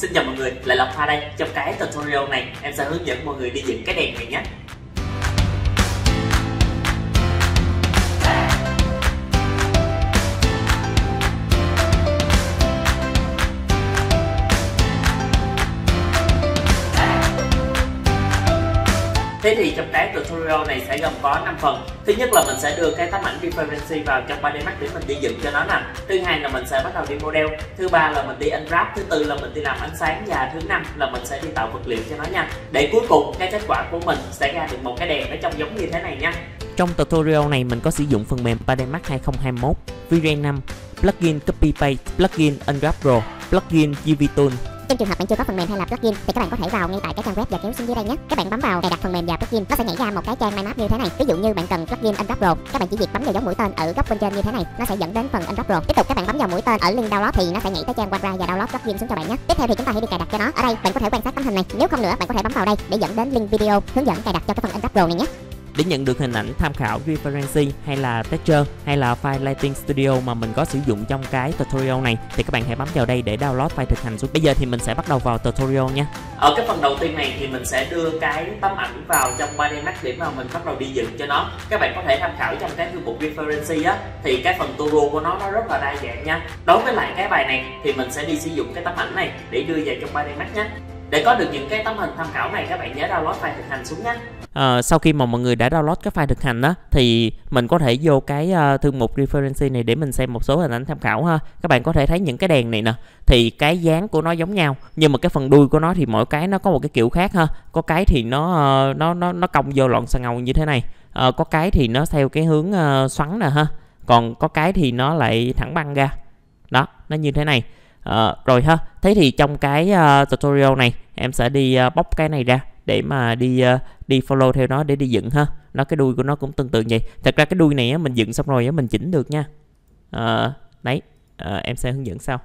Xin chào mọi người, lại là Hoa đây. Trong cái tutorial này, em sẽ hướng dẫn mọi người đi dựng cái đèn này nhé. Thế thì trong cái tutorial này sẽ gồm có 5 phần. Thứ nhất là mình sẽ đưa cái tấm ảnh reference vào trong 3D Max để mình đi dựng cho nó nè. Thứ hai là mình sẽ bắt đầu đi model. Thứ ba là mình đi unwrap. Thứ tư là mình đi làm ánh sáng và thứ năm là mình sẽ đi tạo vật liệu cho nó nha. Để cuối cùng cái kết quả của mình sẽ ra được một cái đèn nó trông giống như thế này nha. Trong tutorial này mình có sử dụng phần mềm 3D Max 2021, VRAM 5, plugin Copy Paste, plugin Unwrap Pro, plugin UV Tool trong trường hợp bạn chưa có phần mềm hay là plugin thì các bạn có thể vào ngay tại cái trang web và kéo xuống dưới đây nhé các bạn bấm vào cài đặt phần mềm và plugin nó sẽ nhảy ra một cái trang map như thế này ví dụ như bạn cần plugin unwrap pro các bạn chỉ việc bấm vào dấu mũi tên ở góc bên trên như thế này nó sẽ dẫn đến phần unwrap pro tiếp tục các bạn bấm vào mũi tên ở link download thì nó sẽ nhảy tới trang webra và download plugin xuống cho bạn nhé tiếp theo thì chúng ta hãy đi cài đặt cho nó ở đây bạn có thể quan sát tấm hình này nếu không nữa bạn có thể bấm vào đây để dẫn đến link video hướng dẫn cài đặt cho cái phần unwrap pro này nhé để nhận được hình ảnh tham khảo reference hay là texture hay là file Lighting Studio mà mình có sử dụng trong cái tutorial này thì các bạn hãy bấm vào đây để download file thực hành xuống. Bây giờ thì mình sẽ bắt đầu vào tutorial nha. Ở cái phần đầu tiên này thì mình sẽ đưa cái tấm ảnh vào trong 3D Max để mà mình bắt đầu đi dựng cho nó. Các bạn có thể tham khảo trong cái thư mục reference á thì cái phần tutorial của nó nó rất là đa dạng nha. Đối với lại cái bài này thì mình sẽ đi sử dụng cái tấm ảnh này để đưa vào trong 3D Max nhé để có được những cái tấm hình tham khảo này các bạn nhớ download file thực hành xuống nhé à, sau khi mà mọi người đã download cái file thực hành đó thì mình có thể vô cái uh, thư mục reference này để mình xem một số hình ảnh tham khảo ha các bạn có thể thấy những cái đèn này nè thì cái dáng của nó giống nhau nhưng mà cái phần đuôi của nó thì mỗi cái nó có một cái kiểu khác ha có cái thì nó uh, nó nó nó cong vô lọn xà ngầu như thế này à, có cái thì nó theo cái hướng uh, xoắn nè ha còn có cái thì nó lại thẳng băng ra đó nó như thế này Ờ, rồi ha thế thì trong cái uh, tutorial này em sẽ đi uh, bóc cái này ra để mà đi uh, đi follow theo nó để đi dựng ha nó cái đuôi của nó cũng tương tự vậy thật ra cái đuôi này á, mình dựng xong rồi á, mình chỉnh được nha à, đấy à, em sẽ hướng dẫn sau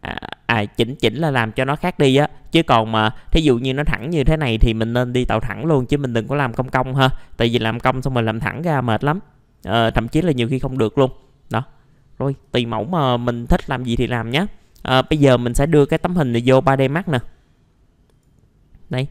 à, à chỉnh chỉnh là làm cho nó khác đi á chứ còn mà thí dụ như nó thẳng như thế này thì mình nên đi tạo thẳng luôn chứ mình đừng có làm cong cong ha tại vì làm cong xong rồi làm thẳng ra mệt lắm à, thậm chí là nhiều khi không được luôn đó rồi tùy mẫu mà mình thích làm gì thì làm nhé à, bây giờ mình sẽ đưa cái tấm hình này vô 3D Max nè đây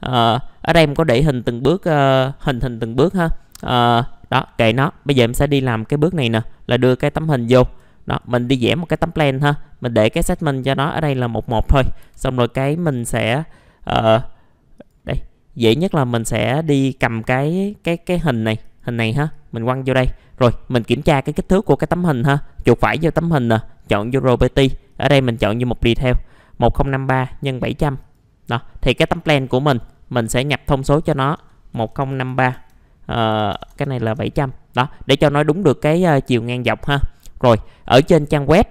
à, ở đây em có để hình từng bước uh, hình hình từng bước ha à, đó kệ nó bây giờ em sẽ đi làm cái bước này nè là đưa cái tấm hình vô đó mình đi vẽ một cái tấm plan ha mình để cái segment cho nó ở đây là một một thôi xong rồi cái mình sẽ uh, đây dễ nhất là mình sẽ đi cầm cái cái cái hình này hình này ha mình quăng vô đây rồi mình kiểm tra cái kích thước của cái tấm hình ha chuột phải vô tấm hình nè chọn vô property ở đây mình chọn như một detail 1053 nhân 700 đó thì cái tấm plan của mình mình sẽ nhập thông số cho nó 1053 uh, ờ, cái này là 700 đó để cho nó đúng được cái uh, chiều ngang dọc ha rồi ở trên trang web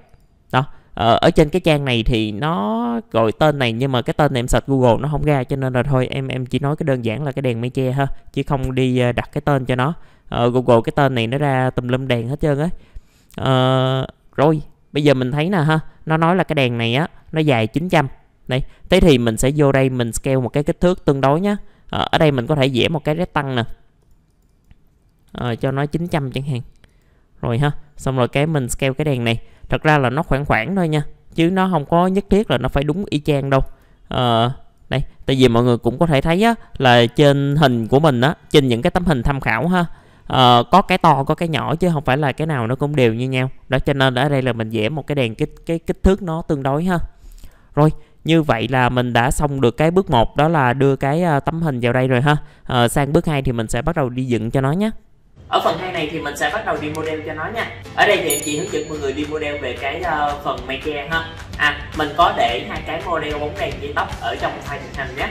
đó ờ, ở trên cái trang này thì nó gọi tên này nhưng mà cái tên này em search Google nó không ra cho nên là thôi em em chỉ nói cái đơn giản là cái đèn mây che ha chứ không đi đặt cái tên cho nó ờ, Google cái tên này nó ra tùm lum đèn hết trơn ấy ờ, rồi bây giờ mình thấy nè ha nó nói là cái đèn này á nó dài 900 đây thế thì mình sẽ vô đây mình scale một cái kích thước tương đối nhé ờ, ở đây mình có thể vẽ một cái rectangle nè à, cho nó 900 chẳng hạn rồi ha xong rồi cái mình scale cái đèn này thật ra là nó khoảng khoảng thôi nha chứ nó không có nhất thiết là nó phải đúng y chang đâu à, ờ, đây tại vì mọi người cũng có thể thấy á, là trên hình của mình á trên những cái tấm hình tham khảo ha uh, có cái to có cái nhỏ chứ không phải là cái nào nó cũng đều như nhau đó cho nên ở đây là mình vẽ một cái đèn kích cái kích thước nó tương đối ha rồi như vậy là mình đã xong được cái bước 1 đó là đưa cái ờ, tấm hình vào đây rồi ha à, sang bước 2 thì mình sẽ bắt đầu đi dựng cho nó nhé ở phần hai này thì mình sẽ bắt đầu đi model cho nó nha ở đây thì em chỉ hướng dẫn mọi người đi model về cái uh, phần mây che ha à mình có để hai cái model bóng đèn dây tóc ở trong file hình thành nhé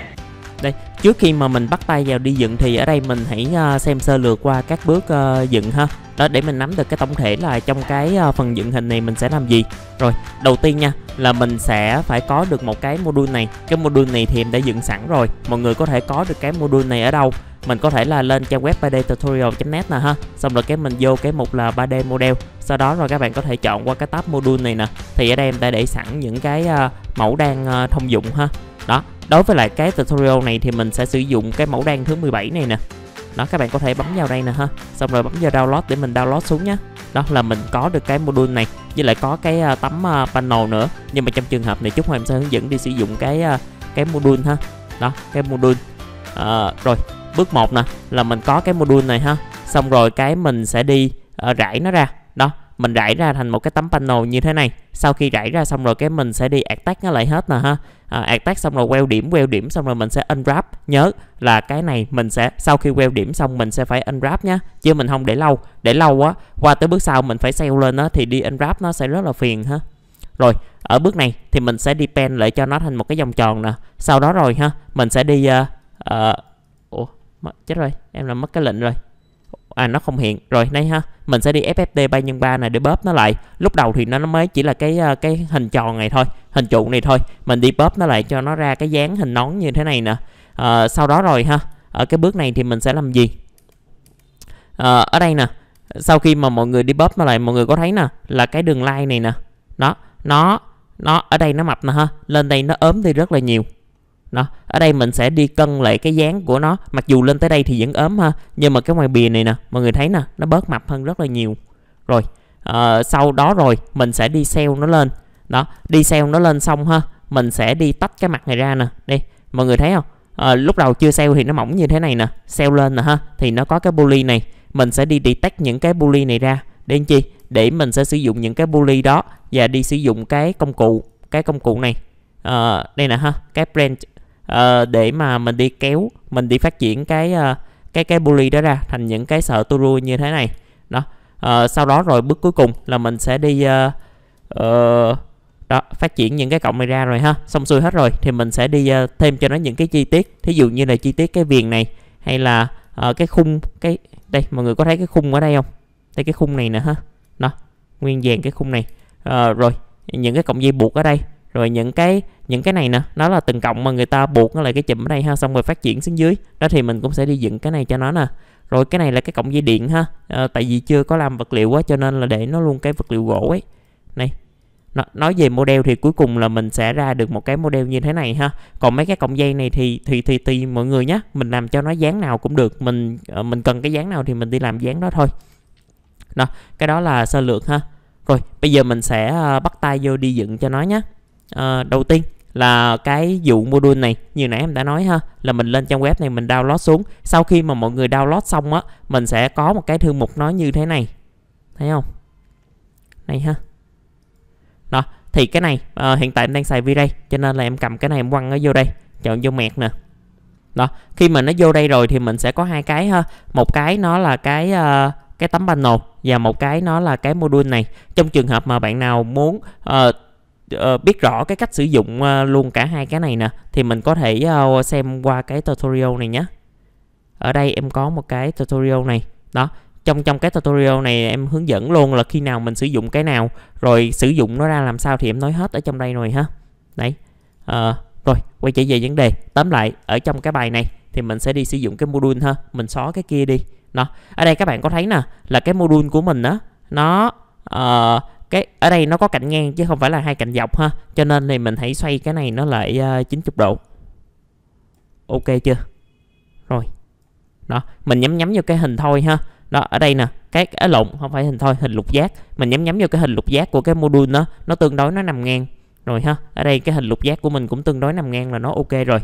đây trước khi mà mình bắt tay vào đi dựng thì ở đây mình hãy ờ, xem sơ lược qua các bước ờ, dựng ha đó để mình nắm được cái tổng thể là trong cái ờ, phần dựng hình này mình sẽ làm gì rồi đầu tiên nha là mình sẽ phải có được một cái module này cái module này thì em đã dựng sẵn rồi mọi người có thể có được cái module này ở đâu mình có thể là lên trang web 3D tutorial.net nè ha xong rồi cái mình vô cái mục là 3D model sau đó rồi các bạn có thể chọn qua cái tab module này nè thì ở đây em đã để sẵn những cái mẫu đang thông dụng ha đó đối với lại cái tutorial này thì mình sẽ sử dụng cái mẫu đen thứ 17 này nè đó các bạn có thể bấm vào đây nè ha xong rồi bấm vào download để mình download xuống nhé đó là mình có được cái module này với lại có cái uh, tấm uh, panel nữa nhưng mà trong trường hợp này chút hoa em sẽ hướng dẫn đi sử dụng cái uh, cái module ha đó cái module à, rồi bước 1 nè là mình có cái module này ha xong rồi cái mình sẽ đi uh, rải nó ra mình rải ra thành một cái tấm panel như thế này sau khi rải ra xong rồi cái mình sẽ đi attack nó lại hết nè ha à, add xong rồi queo điểm queo điểm xong rồi mình sẽ unwrap nhớ là cái này mình sẽ sau khi queo điểm xong mình sẽ phải unwrap nhá chứ mình không để lâu để lâu quá qua tới bước sau mình phải sale lên đó thì đi unwrap nó sẽ rất là phiền ha rồi ở bước này thì mình sẽ đi pen lại cho nó thành một cái vòng tròn nè sau đó rồi ha mình sẽ đi uh, uh, ủa chết rồi em làm mất cái lệnh rồi à nó không hiện rồi đây ha mình sẽ đi FFT 3 nhân 3 này để bóp nó lại lúc đầu thì nó mới chỉ là cái à, cái hình tròn này thôi hình trụ này thôi mình đi bóp nó lại cho nó ra cái dáng hình nón như thế này nè à, sau đó rồi ha ở cái bước này thì mình sẽ làm gì à, ở đây nè sau khi mà mọi người đi bóp nó lại mọi người có thấy nè là cái đường line này nè nó nó nó ở đây nó mập nè ha lên đây nó ốm đi rất là nhiều nó ở đây mình sẽ đi cân lại cái dáng của nó mặc dù lên tới đây thì vẫn ốm ha nhưng mà cái ngoài bìa này nè mọi người thấy nè nó bớt mập hơn rất là nhiều rồi à, sau đó rồi mình sẽ đi sell nó lên đó đi sell nó lên xong ha mình sẽ đi tách cái mặt này ra nè đây mọi người thấy không à, lúc đầu chưa sell thì nó mỏng như thế này nè sell lên nè ha thì nó có cái bully này mình sẽ đi detect những cái bully này ra để làm chi để mình sẽ sử dụng những cái bully đó và đi sử dụng cái công cụ cái công cụ này à, đây nè ha cái branch uh, để mà mình đi kéo mình đi phát triển cái uh, cái cái bully đó ra thành những cái sợi sợ turu như thế này đó uh, sau đó rồi bước cuối cùng là mình sẽ đi uh, uh, đó phát triển những cái cộng này ra rồi ha xong xuôi hết rồi thì mình sẽ đi uh, thêm cho nó những cái chi tiết thí dụ như là chi tiết cái viền này hay là uh, cái khung cái đây mọi người có thấy cái khung ở đây không đây cái khung này nè ha nó nguyên vàng cái khung này uh, rồi những cái cộng dây buộc ở đây rồi những cái những cái này nè nó là từng cộng mà người ta buộc nó lại cái chùm ở đây ha xong rồi phát triển xuống dưới đó thì mình cũng sẽ đi dựng cái này cho nó nè rồi cái này là cái cổng dây điện ha à, tại vì chưa có làm vật liệu quá cho nên là để nó luôn cái vật liệu gỗ ấy này nói về model thì cuối cùng là mình sẽ ra được một cái model như thế này ha còn mấy cái cọng dây này thì thì thì tùy mọi người nhé mình làm cho nó dáng nào cũng được mình ờ, mình cần cái dáng nào thì mình đi làm dáng đó thôi nè cái đó là sơ lược ha rồi bây giờ mình sẽ ờ, bắt tay vô đi dựng cho nó nhé Ờ, đầu tiên là cái vụ module này như nãy em đã nói ha là mình lên trang web này mình download xuống sau khi mà mọi người download xong á mình sẽ có một cái thư mục nó như thế này thấy không này ha đó thì cái này uh, hiện tại em đang xài V-Ray cho nên là em cầm cái này em quăng nó vô đây chọn vô mẹt nè đó khi mà nó vô đây rồi thì mình sẽ có hai cái ha một cái nó là cái uh, cái tấm panel và một cái nó là cái module này trong trường hợp mà bạn nào muốn uh, Ờ, biết rõ cái cách sử dụng ờ, luôn cả hai cái này nè thì mình có thể ờ, xem qua cái tutorial này nhé ở đây em có một cái tutorial này đó trong trong cái tutorial này em hướng dẫn luôn là khi nào mình sử dụng cái nào rồi sử dụng nó ra làm sao thì em nói hết ở trong đây rồi ha đấy à, rồi quay trở về vấn đề tóm lại ở trong cái bài này thì mình sẽ đi sử dụng cái module ha mình xóa cái kia đi đó ở đây các bạn có thấy nè là cái module của mình đó nó uh, cái ở đây nó có cạnh ngang chứ không phải là hai cạnh dọc ha cho nên thì mình hãy xoay cái này nó lại uh, à, 90 độ ok chưa rồi đó mình nhắm nhắm vô cái hình thôi ha đó ở đây nè cái ở lộn không phải hình thôi hình lục giác mình nhắm nhắm vô cái hình lục giác của cái module nó nó tương đối nó nằm ngang rồi ha ở đây cái hình lục giác của mình cũng tương đối nằm ngang là nó ok rồi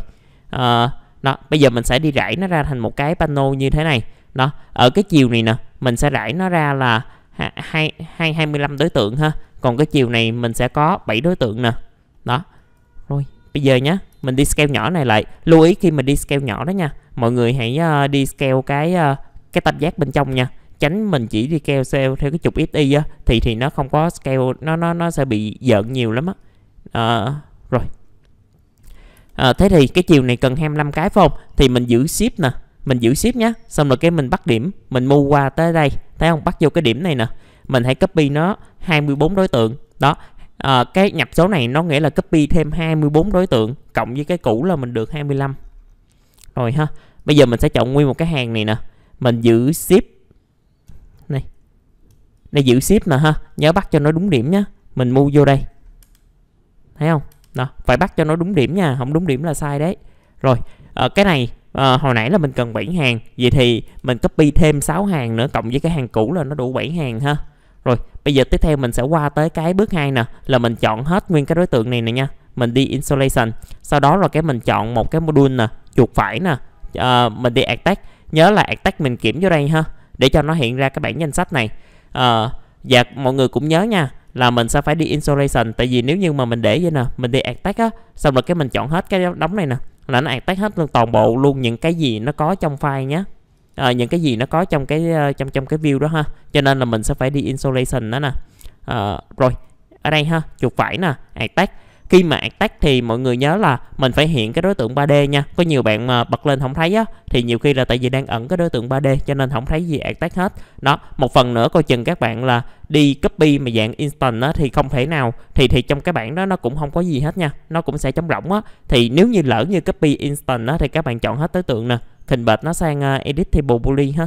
à, đó bây giờ mình sẽ đi rải nó ra thành một cái panel như thế này đó ở cái chiều này nè mình sẽ rải nó ra là hai, hai, 25 đối tượng ha Còn cái chiều này mình sẽ có 7 đối tượng nè Đó Rồi bây giờ nhé Mình đi scale nhỏ này lại Lưu ý khi mình đi scale nhỏ đó nha Mọi người hãy uh, đi scale cái uh, cái tam giác bên trong nha tránh mình chỉ đi scale scale theo cái trục XY á thì thì nó không có scale nó nó nó sẽ bị giận nhiều lắm á. À, rồi. À, thế thì cái chiều này cần 25 cái phải không? Thì mình giữ ship nè mình giữ ship nhé xong rồi cái mình bắt điểm mình mua qua tới đây thấy không bắt vô cái điểm này nè mình hãy copy nó 24 đối tượng đó à, cái nhập số này nó nghĩa là copy thêm 24 đối tượng cộng với cái cũ là mình được 25 rồi ha bây giờ mình sẽ chọn nguyên một cái hàng này nè mình giữ ship này này giữ ship nè ha nhớ bắt cho nó đúng điểm nhé mình mua vô đây thấy không đó phải bắt cho nó đúng điểm nha không đúng điểm là sai đấy rồi à, cái này à, hồi nãy là mình cần 7 hàng vậy thì mình copy thêm 6 hàng nữa cộng với cái hàng cũ là nó đủ 7 hàng ha rồi bây giờ tiếp theo mình sẽ qua tới cái bước 2 nè là mình chọn hết nguyên cái đối tượng này nè nha mình đi insulation sau đó là cái mình chọn một cái module nè chuột phải nè à, mình đi attack nhớ là attack mình kiểm vô đây ha để cho nó hiện ra cái bảng danh sách này à, và mọi người cũng nhớ nha là mình sẽ phải đi insulation tại vì nếu như mà mình để vậy nè mình đi attack á xong rồi cái mình chọn hết cái đóng này nè là nó tách hết luôn toàn bộ luôn những cái gì nó có trong file nhé à, những cái gì nó có trong cái ờ, trong trong cái view đó ha cho nên là mình sẽ phải đi insulation đó nè à, rồi ở đây ha chuột phải nè tách khi mà tắt thì mọi người nhớ là mình phải hiện cái đối tượng 3D nha có nhiều bạn mà bật lên không thấy á thì nhiều khi là tại vì đang ẩn cái đối tượng 3D cho nên không thấy gì tắt hết đó một phần nữa coi chừng các bạn là đi copy mà dạng instant á thì không thể nào thì thì trong cái bảng đó nó cũng không có gì hết nha nó cũng sẽ trống rỗng á thì nếu như lỡ như copy instant á thì các bạn chọn hết đối tượng nè hình bệt nó sang à, edit table boolean ha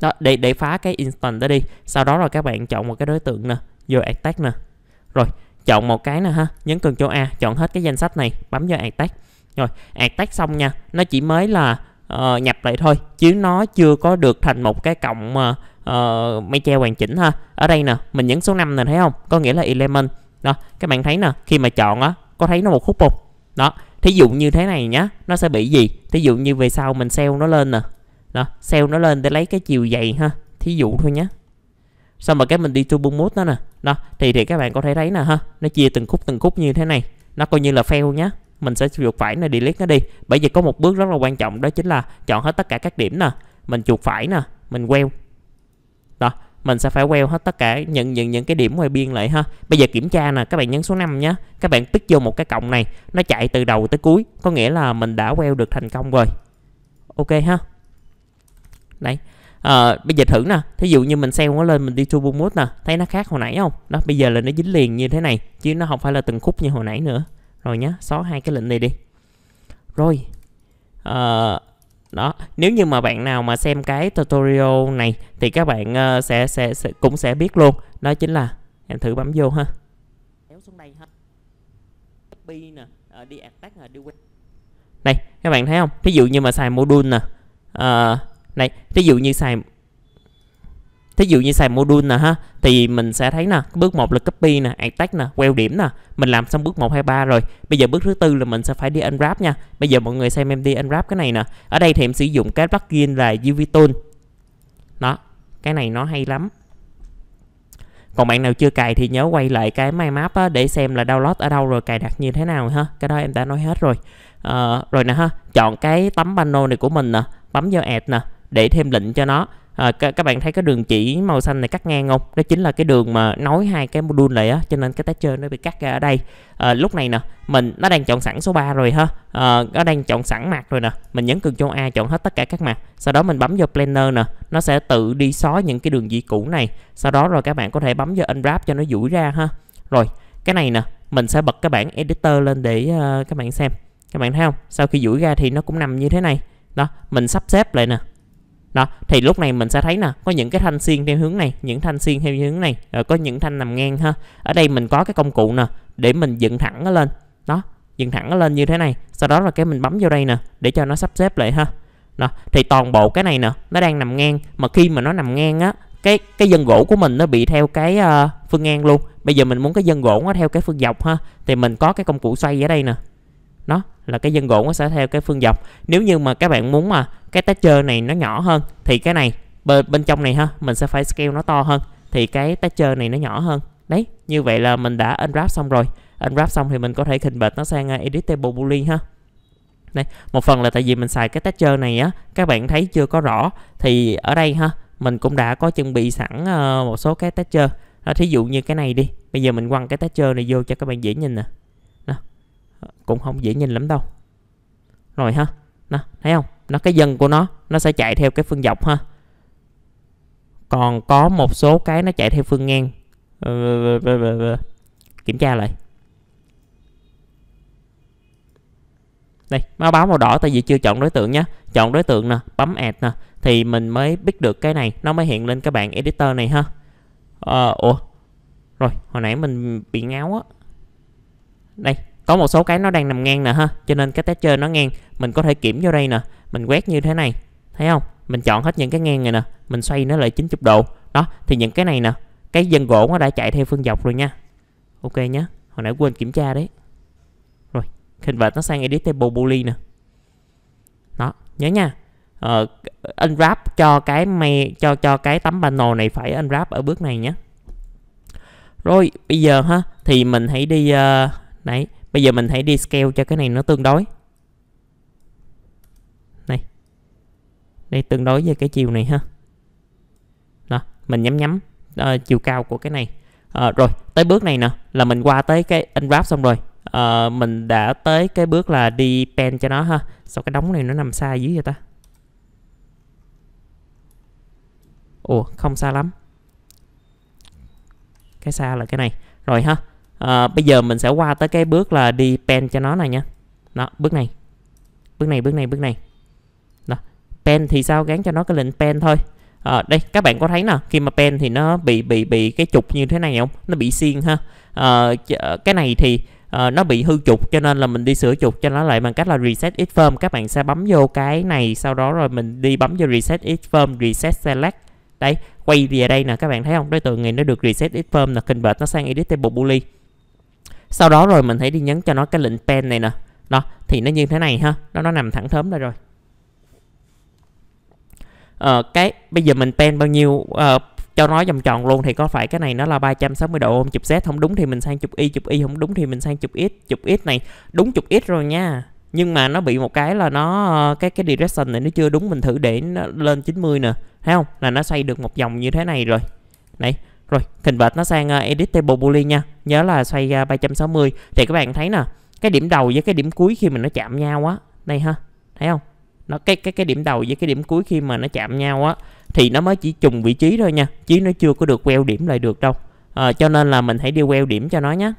đó để để phá cái instant đó đi sau đó là các bạn chọn một cái đối tượng nè vô attack nè rồi chọn một cái nè ha nhấn cần Ctrl A chọn hết cái danh sách này bấm vào add tag rồi add tag xong nha nó chỉ mới là uh, nhập lại thôi chứ nó chưa có được thành một cái cộng uh, uh, mây che hoàn chỉnh ha ở đây nè mình nhấn số 5 nè thấy không có nghĩa là element đó các bạn thấy nè khi mà chọn á có thấy nó một khúc không đó thí dụ như thế này nhá nó sẽ bị gì thí dụ như về sau mình sell nó lên nè đó sell nó lên để lấy cái chiều dày ha thí dụ thôi nhé xong rồi cái mình đi turbo mode đó nè đó thì thì các bạn có thể thấy nè ha nó chia từng khúc từng khúc như thế này nó coi như là fail nhá mình sẽ chuột phải này delete nó đi bởi vì có một bước rất là quan trọng đó chính là chọn hết tất cả các điểm nè mình chuột phải nè mình queo đó mình sẽ phải queo hết tất cả những những những cái điểm ngoài biên lại ha bây giờ kiểm tra nè các bạn nhấn số 5 nhé các bạn tích vô một cái cổng này nó chạy từ đầu tới cuối có nghĩa là mình đã queo được thành công rồi ok ha đấy à, bây giờ thử nè thí dụ như mình xem nó lên mình đi turbo mode nè thấy nó khác hồi nãy không đó bây giờ là nó dính liền như thế này chứ nó không phải là từng khúc như hồi nãy nữa rồi nhá xóa hai cái lệnh này đi rồi à, đó nếu như mà bạn nào mà xem cái tutorial này thì các bạn uh, sẽ, sẽ sẽ cũng sẽ biết luôn đó chính là em thử bấm vô ha kéo xuống đây ha copy nè đi attack nè đi quay. này, các bạn thấy không thí dụ như mà xài module nè uh, này thí dụ như xài thí dụ như xài module nè ha thì mình sẽ thấy nè bước một là copy nè add nè queo điểm nè mình làm xong bước 1 2 3 rồi bây giờ bước thứ tư là mình sẽ phải đi unwrap nha bây giờ mọi người xem em đi unwrap cái này nè ở đây thì em sử dụng cái plugin là UV tool đó cái này nó hay lắm còn bạn nào chưa cài thì nhớ quay lại cái my map á, để xem là download ở đâu rồi cài đặt như thế nào ha cái đó em đã nói hết rồi à, rồi nè ha chọn cái tấm pano này của mình nè bấm vào add nè để thêm lệnh cho nó à, các, các bạn thấy cái đường chỉ màu xanh này cắt ngang không đó chính là cái đường mà nối hai cái module này á cho nên cái texture nó bị cắt ra ở đây à, lúc này nè mình nó đang chọn sẵn số 3 rồi ha à, nó đang chọn sẵn mặt rồi nè mình nhấn Ctrl A chọn hết tất cả các mặt sau đó mình bấm vô planner nè nó sẽ tự đi xóa những cái đường chỉ cũ này sau đó rồi các bạn có thể bấm vô unwrap cho nó duỗi ra ha rồi cái này nè mình sẽ bật cái bảng editor lên để uh, các bạn xem các bạn thấy không sau khi duỗi ra thì nó cũng nằm như thế này đó mình sắp xếp lại nè đó thì lúc này mình sẽ thấy nè có những cái thanh xiên theo hướng này những thanh xiên theo hướng này rồi có những thanh nằm ngang ha ở đây mình có cái công cụ nè để mình dựng thẳng nó lên đó dựng thẳng nó lên như thế này sau đó là cái mình bấm vô đây nè để cho nó sắp xếp lại ha đó thì toàn bộ cái này nè nó đang nằm ngang mà khi mà nó nằm ngang á cái cái dân gỗ của mình nó bị theo cái uh, phương ngang luôn bây giờ mình muốn cái dân gỗ nó theo cái phương dọc ha thì mình có cái công cụ xoay ở đây nè nó là cái dân gỗ nó sẽ theo cái phương dọc nếu như mà các bạn muốn mà cái texture này nó nhỏ hơn thì cái này bên, bên trong này ha mình sẽ phải scale nó to hơn thì cái texture này nó nhỏ hơn đấy như vậy là mình đã unwrap xong rồi unwrap xong thì mình có thể hình bệt nó sang à, editable table ha đây một phần là tại vì mình xài cái texture này á các bạn thấy chưa có rõ thì ở đây ha mình cũng đã có chuẩn bị sẵn à, một số cái texture đó, thí dụ như cái này đi bây giờ mình quăng cái texture này vô cho các bạn dễ nhìn nè cũng không dễ nhìn lắm đâu rồi ha đó, thấy không nó cái dân của nó nó sẽ chạy theo cái phương dọc ha còn có một số cái nó chạy theo phương ngang ờ, ờ, ờ, kiểm tra lại đây nó báo màu đỏ tại vì chưa chọn đối tượng nhé chọn đối tượng nè bấm add nè thì mình mới biết được cái này nó mới hiện lên các bạn editor này ha ờ, ủa rồi hồi nãy mình bị ngáo á đây có một số cái nó đang nằm ngang nè ha cho nên cái texture nó ngang mình có thể kiểm vô đây nè mình quét như thế này thấy không mình chọn hết những cái ngang này nè mình xoay nó lại 90 độ đó thì những cái này nè cái dân gỗ nó đã chạy theo phương dọc rồi nha ok nhá hồi nãy quên kiểm tra đấy rồi hình vệt nó sang editable boolean nè đó nhớ nha uh, unwrap cho cái mày cho cho cái tấm panel này phải unwrap ở bước này nhé rồi bây giờ ha thì mình hãy đi uh, đấy Bây giờ mình hãy đi scale cho cái này nó tương đối. Này. Đây tương đối với cái chiều này ha. Đó, mình nhắm nhắm uh, chiều cao của cái này. Uh, rồi, tới bước này nè là mình qua tới cái unwrap xong rồi. Uh, mình đã tới cái bước là đi pen cho nó ha. Sao cái đóng này nó nằm xa dưới vậy ta? Ủa, không xa lắm. Cái xa là cái này. Rồi ha à, bây giờ mình sẽ qua tới cái bước là đi pen cho nó này nha đó bước này bước này bước này bước này đó pen thì sao gắn cho nó cái lệnh pen thôi à, đây các bạn có thấy nè khi mà pen thì nó bị bị bị cái trục như thế này không nó bị xiên ha à, cái này thì à, nó bị hư trục cho nên là mình đi sửa trục cho nó lại bằng cách là reset it firm các bạn sẽ bấm vô cái này sau đó rồi mình đi bấm vô reset it firm reset select đấy quay về đây nè các bạn thấy không đối tượng này nó được reset it firm là convert nó sang editable boolean sau đó rồi mình hãy đi nhấn cho nó cái lệnh pen này nè đó thì nó như thế này ha nó nó nằm thẳng thớm đây rồi ờ, cái bây giờ mình pen bao nhiêu uh, cho nó vòng tròn luôn thì có phải cái này nó là 360 độ không chụp Z không đúng thì mình sang chụp Y chụp Y không đúng thì mình sang chụp X chụp X này đúng chụp X rồi nha nhưng mà nó bị một cái là nó ờ, cái cái direction này nó chưa đúng mình thử để nó lên 90 nè thấy không là nó xoay được một vòng như thế này rồi này rồi, hình vệt nó sang à, edit table boolean nha. Nhớ là xoay 360 thì các bạn thấy nè, cái điểm đầu với cái điểm cuối khi mà nó chạm nhau á, đây ha. Thấy không? Nó cái cái cái điểm đầu với cái điểm cuối khi mà nó chạm nhau á thì nó mới chỉ trùng vị trí thôi nha, chứ nó chưa có được queo điểm lại được đâu. À, cho nên là mình hãy đi queo điểm cho nó nhé.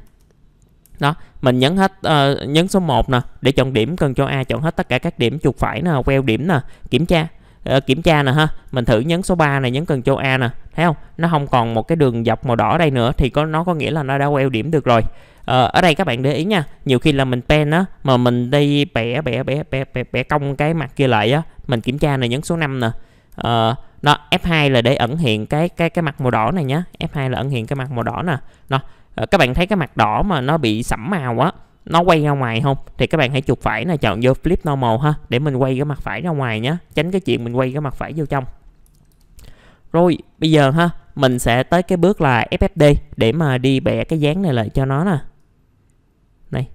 Đó, mình nhấn hết uh, nhấn số 1 nè để chọn điểm cần cho A chọn hết tất cả các điểm chuột phải nè, queo điểm nè, kiểm tra Ờ, kiểm tra nè ha mình thử nhấn số 3 này nhấn cần châu A nè thấy không nó không còn một cái đường dọc màu đỏ đây nữa thì có nó có nghĩa là nó đã queo điểm được rồi ờ, ở đây các bạn để ý nha nhiều khi là mình pen á mà mình đi bẻ bẻ bẻ bẻ bẻ, bẻ cong cái mặt kia lại á mình kiểm tra này nhấn số 5 nè ờ, nó F2 là để ẩn hiện cái cái cái mặt màu đỏ này nhá F2 là ẩn hiện cái mặt màu đỏ nè nó ờ, các bạn thấy cái mặt đỏ mà nó bị sẫm màu á nó quay ra ngoài không thì các bạn hãy chụp phải là chọn vô flip normal ha để mình quay cái mặt phải ra ngoài nhé tránh cái chuyện mình quay cái mặt phải vô trong rồi bây giờ ha mình sẽ tới cái bước là FFD để mà đi bẻ cái dáng này lại cho nó nè này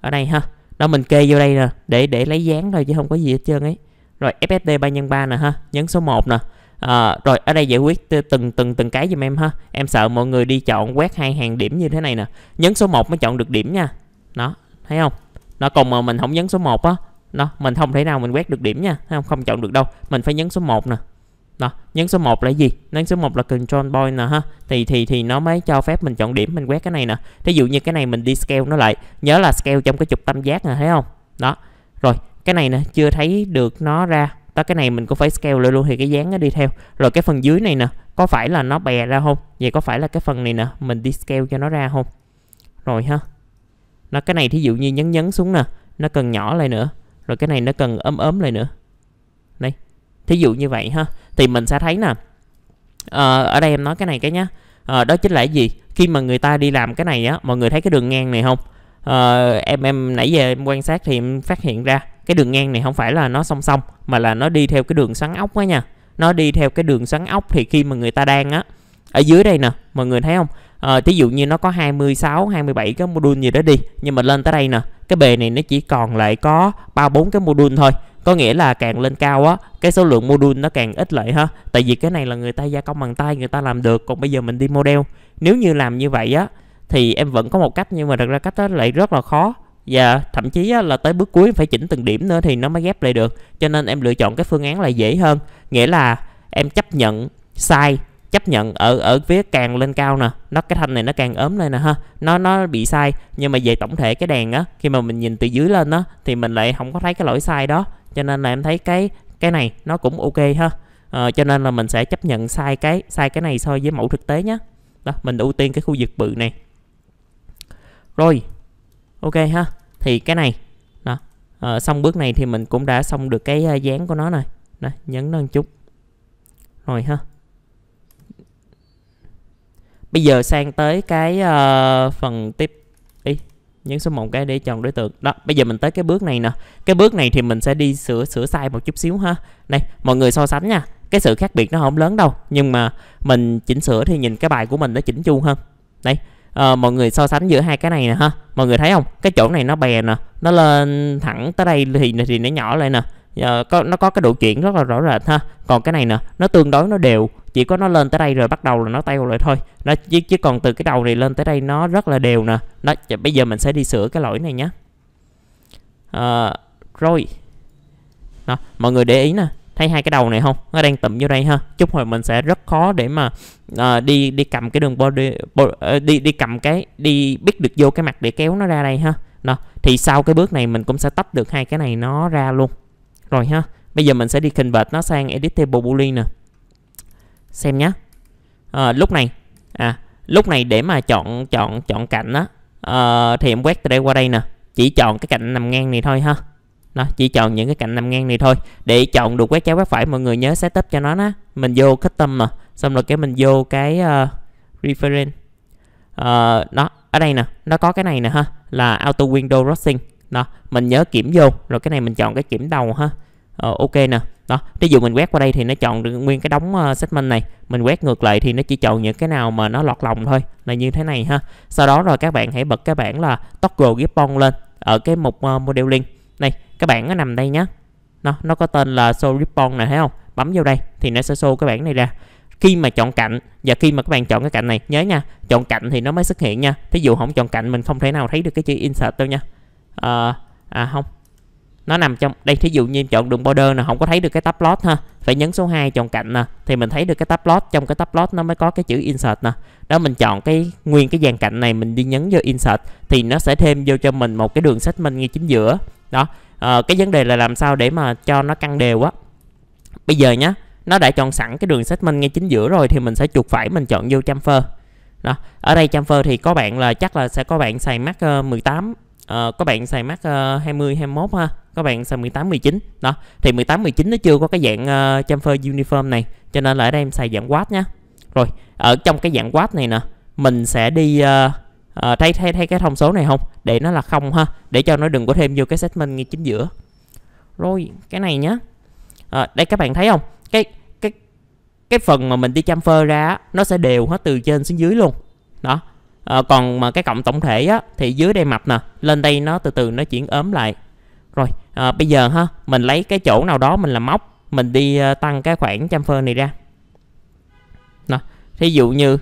ở đây ha đó mình kê vô đây nè để để lấy dáng thôi chứ không có gì hết trơn ấy rồi FFD 3 x 3 nè ha nhấn số 1 nè à, rồi ở đây giải quyết từng từng từng cái giùm em ha em sợ mọi người đi chọn quét hai hàng điểm như thế này nè nhấn số 1 mới chọn được điểm nha nó thấy không nó còn mà mình không nhấn số 1 á nó mình không thể nào mình quét được điểm nha thấy không không chọn được đâu mình phải nhấn số 1 nè đó, nhấn số 1 là gì? Nhấn số 1 là control point nè ha. Thì thì thì nó mới cho phép mình chọn điểm mình quét cái này nè. ví dụ như cái này mình đi scale nó lại. Nhớ là scale trong cái trục tam giác nè thấy không? Đó. Rồi, cái này nè chưa thấy được nó ra ta cái này mình cũng phải scale lại luôn thì cái dáng nó đi theo rồi cái phần dưới này nè có phải là nó bè ra không vậy có phải là cái phần này nè mình đi scale cho nó ra không rồi ha nó cái này thí dụ như nhấn nhấn xuống nè nó cần nhỏ lại nữa rồi cái này nó cần ấm ấm lại nữa đây thí dụ như vậy ha thì mình sẽ thấy nè à, ở đây em nói cái này cái nhá à, đó chính là cái gì khi mà người ta đi làm cái này á mọi người thấy cái đường ngang này không à, em em nãy giờ em quan sát thì em phát hiện ra cái đường ngang này không phải là nó song song mà là nó đi theo cái đường xoắn ốc á nha nó đi theo cái đường xoắn ốc thì khi mà người ta đang á ở dưới đây nè mọi người thấy không à, thí dụ như nó có 26 27 cái module gì đó đi nhưng mà lên tới đây nè cái bề này nó chỉ còn lại có ba bốn cái module thôi có nghĩa là càng lên cao á cái số lượng module nó càng ít lại ha tại vì cái này là người ta gia công bằng tay người ta làm được còn bây giờ mình đi model nếu như làm như vậy á thì em vẫn có một cách nhưng mà thật ra cách đó lại rất là khó và dạ, thậm chí là tới bước cuối phải chỉnh từng điểm nữa thì nó mới ghép lại được cho nên em lựa chọn cái phương án là dễ hơn nghĩa là em chấp nhận sai chấp nhận ở ở phía càng lên cao nè nó cái thanh này nó càng ốm lên nè ha nó nó bị sai nhưng mà về tổng thể cái đèn á khi mà mình nhìn từ dưới lên á thì mình lại không có thấy cái lỗi sai đó cho nên là em thấy cái cái này nó cũng ok ha à, cho nên là mình sẽ chấp nhận sai cái sai cái này so với mẫu thực tế nhé đó mình ưu tiên cái khu vực bự này rồi ok ha thì cái này đó à, xong bước này thì mình cũng đã xong được cái ờ, dáng của nó này đó, nhấn nó một chút rồi ha bây giờ sang tới cái uh, phần tiếp ý nhấn số một cái để chọn đối tượng đó bây giờ mình tới cái bước này nè cái bước này thì mình sẽ đi sửa sửa sai một chút xíu ha này mọi người so sánh nha cái sự khác biệt nó không lớn đâu nhưng mà mình chỉnh sửa thì nhìn cái bài của mình nó chỉnh chu hơn đây à, mọi người so sánh giữa hai cái này nè ha mọi người thấy không cái chỗ này nó bè nè nó lên thẳng tới đây thì thì nó nhỏ lại nè à, có nó có cái độ chuyển rất là rõ rệt ha còn cái này nè nó tương đối nó đều chỉ có nó lên tới đây rồi bắt đầu là nó teo lại thôi nó chứ chứ còn từ cái đầu này lên tới đây nó rất là đều nè nó bây giờ mình sẽ đi sửa cái lỗi này nhé à, ờ, rồi đó, mọi người để ý nè thấy hai cái đầu này không nó đang tụm vô đây ha chút hồi mình sẽ rất khó để mà uh, đi đi cầm cái đường body, body uh, ờ, đi đi cầm cái đi biết được vô cái mặt để kéo nó ra đây ha đó thì sau cái bước này mình cũng sẽ tách được hai cái này nó ra luôn rồi ha bây giờ mình sẽ đi khình bệt nó sang editable boolean nè xem nhé à, ờ, lúc này à lúc này để mà chọn chọn chọn cạnh á à, thì em quét từ đây qua đây nè chỉ chọn cái cạnh nằm ngang này thôi ha nó chỉ chọn những cái cạnh nằm ngang này thôi để chọn được quét trái quét phải mọi người nhớ setup cho nó á mình vô custom mà xong rồi cái mình vô cái uh, reference uh, đó ở đây nè nó có cái này nè ha là auto window crossing đó mình nhớ kiểm vô rồi cái này mình chọn cái kiểm đầu ha uh, ok nè đó ví dụ mình quét qua đây thì nó chọn được nguyên cái đống uh, segment này mình quét ngược lại thì nó chỉ chọn những cái nào mà nó lọt lòng thôi là như thế này ha sau đó rồi các bạn hãy bật cái bảng là toggle gibbon lên ở cái mục uh, modeling này các bạn nó nằm đây nhé nó nó có tên là show ribbon này thấy không bấm vô đây thì nó sẽ show cái bảng này ra khi mà chọn cạnh và khi mà các bạn chọn cái cạnh này nhớ nha chọn cạnh thì nó mới xuất hiện nha thí dụ không chọn cạnh mình không thể nào thấy được cái chữ insert đâu nha à, à không nó nằm trong đây thí dụ như chọn đường border nè không có thấy được cái tab plot ha phải nhấn số 2 chọn cạnh nè thì mình thấy được cái tab plot trong cái tab plot nó mới có cái chữ insert nè đó mình chọn cái nguyên cái dàn cạnh này mình đi nhấn vô insert thì nó sẽ thêm vô cho mình một cái đường segment ngay chính giữa đó à, cái vấn đề là làm sao để mà cho nó căng đều á bây giờ nhá nó đã chọn sẵn cái đường segment ngay chính giữa rồi thì mình sẽ chuột phải mình chọn vô chamfer đó ở đây chamfer thì có bạn là chắc là sẽ có bạn xài mắt uh, 18 uh, có bạn xài mắt uh, 20 21 ha các bạn xài 18 19 đó thì 18 19 nó chưa có cái dạng uh, chamfer uniform này cho nên là ở đây em xài dạng watt nhá rồi ở trong cái dạng watt này nè mình sẽ đi uh, à, thấy thấy thấy cái thông số này không để nó là không ha để cho nó đừng có thêm vô cái statement ngay chính giữa rồi cái này nhá à, đây các bạn thấy không cái cái cái phần mà mình đi chamfer ra nó sẽ đều hết từ trên xuống dưới luôn đó à, còn mà cái cộng tổng thể á thì dưới đây mập nè lên đây nó từ từ nó chuyển ốm lại rồi à, bây giờ ha mình lấy cái chỗ nào đó mình làm móc mình đi uh, tăng cái khoảng chamfer này ra đó thí dụ như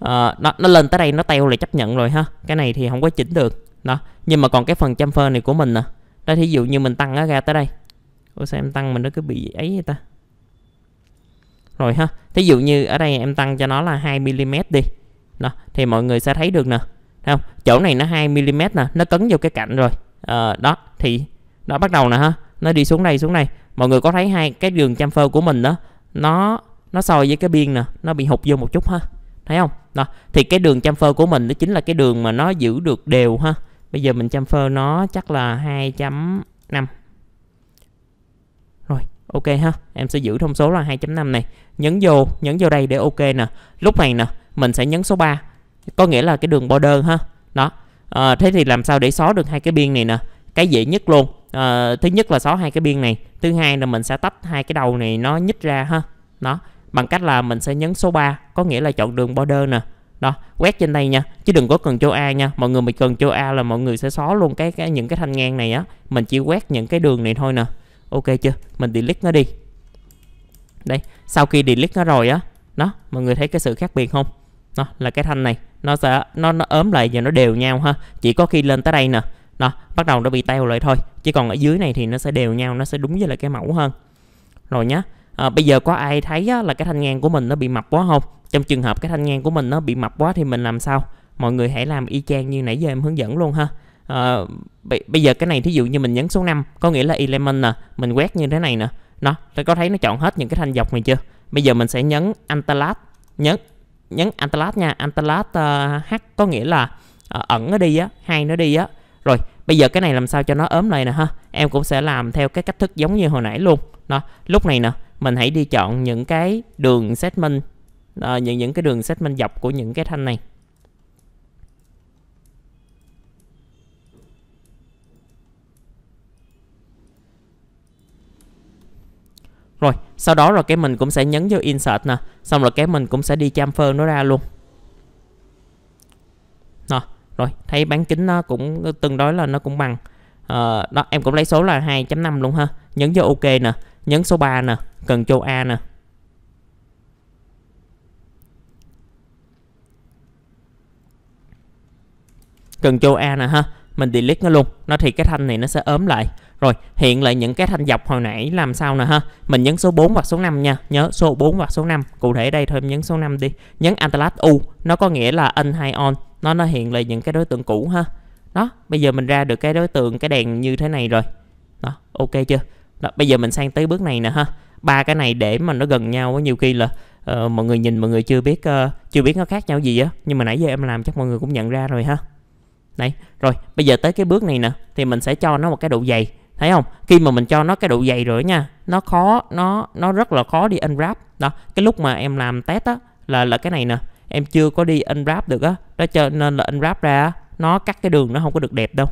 Ờ, nó, nó lên tới đây nó teo là chấp nhận rồi ha cái này thì không có chỉnh được đó nhưng mà còn cái phần chamfer này của mình nè đó thí dụ như mình tăng nó ra tới đây ủa sao em tăng mình nó cứ bị ấy vậy ta rồi ha thí dụ như ở đây em tăng cho nó là 2 mm đi đó thì mọi người sẽ thấy được nè thấy không chỗ này nó 2 mm nè nó cấn vào cái cạnh rồi à, đó thì nó bắt đầu nè ha nó đi xuống đây xuống đây mọi người có thấy hai cái đường chamfer của mình đó nó nó so với cái biên nè nó bị hụt vô một chút ha thấy không đó thì cái đường chamfer của mình đó chính là cái đường mà nó giữ được đều ha bây giờ mình chamfer nó chắc là 2.5 rồi ok ha em sẽ giữ thông số là 2.5 này nhấn vô nhấn vô đây để ok nè lúc này nè mình sẽ nhấn số 3 có nghĩa là cái đường border ha đó à, thế thì làm sao để xóa được hai cái biên này nè cái dễ nhất luôn à, thứ nhất là xóa hai cái biên này thứ hai là mình sẽ tách hai cái đầu này nó nhích ra ha đó bằng cách là mình sẽ nhấn số 3 có nghĩa là chọn đường border nè đó quét trên đây nha chứ đừng có cần chỗ A nha mọi người mà cần chỗ A là mọi người sẽ xóa luôn cái, cái những cái thanh ngang này á mình chỉ quét những cái đường này thôi nè ok chưa mình delete nó đi đây sau khi delete nó rồi á nó mọi người thấy cái sự khác biệt không đó là cái thanh này nó sẽ nó nó ốm lại và nó đều nhau ha chỉ có khi lên tới đây nè đó bắt đầu nó bị teo lại thôi chứ còn ở dưới này thì nó sẽ đều nhau nó sẽ đúng với lại cái mẫu hơn rồi nhá à, bây giờ có ai thấy á, là cái thanh ngang của mình nó bị mập quá không trong trường hợp cái thanh ngang của mình nó bị mập quá thì mình làm sao mọi người hãy làm y chang như nãy giờ em hướng dẫn luôn ha à, ờ, b- bây giờ cái này thí dụ như mình nhấn số 5 có nghĩa là element nè mình quét như thế này nè nó có thấy nó chọn hết những cái thanh dọc này chưa bây giờ mình sẽ nhấn antalat nhấn nhấn antalat nha antalat uh, ờ, h có nghĩa là uh, ẩn nó đi á hay nó đi á rồi bây giờ cái này làm sao cho nó ốm lại nè ha em cũng sẽ làm theo cái cách thức giống như hồi nãy luôn đó lúc này nè mình hãy đi chọn những cái đường segment à, những những cái đường segment dọc của những cái thanh này Rồi, sau đó rồi cái mình cũng sẽ nhấn vô Insert nè Xong rồi cái mình cũng sẽ đi chamfer nó ra luôn Đó, rồi thấy bán kính nó cũng tương đối là nó cũng bằng à, đó em cũng lấy số là 2.5 luôn ha nhấn vô ok nè nhấn số 3 nè cần châu A nè cần châu A nè ha mình delete nó luôn nó thì cái thanh này nó sẽ ốm lại rồi hiện lại những cái thanh dọc hồi nãy làm sao nè ha mình nhấn số 4 hoặc số 5 nha nhớ số 4 hoặc số 5 cụ thể đây thôi nhấn số 5 đi nhấn Atlas U nó có nghĩa là in hai on nó nó hiện lại những cái đối tượng cũ ha đó bây giờ mình ra được cái đối tượng cái đèn như thế này rồi đó ok chưa đó bây giờ mình sang tới bước này nè ha ba cái này để mà nó gần nhau á nhiều khi là uh, mọi người nhìn mọi người chưa biết uh, chưa biết nó khác nhau gì á nhưng mà nãy giờ em làm chắc mọi người cũng nhận ra rồi ha đấy rồi bây giờ tới cái bước này nè thì mình sẽ cho nó một cái độ dày thấy không khi mà mình cho nó cái độ dày rồi nha nó khó nó nó rất là khó đi unwrap đó cái lúc mà em làm test á là là cái này nè em chưa có đi unwrap được á đó cho nên là unwrap ra nó cắt cái đường nó không có được đẹp đâu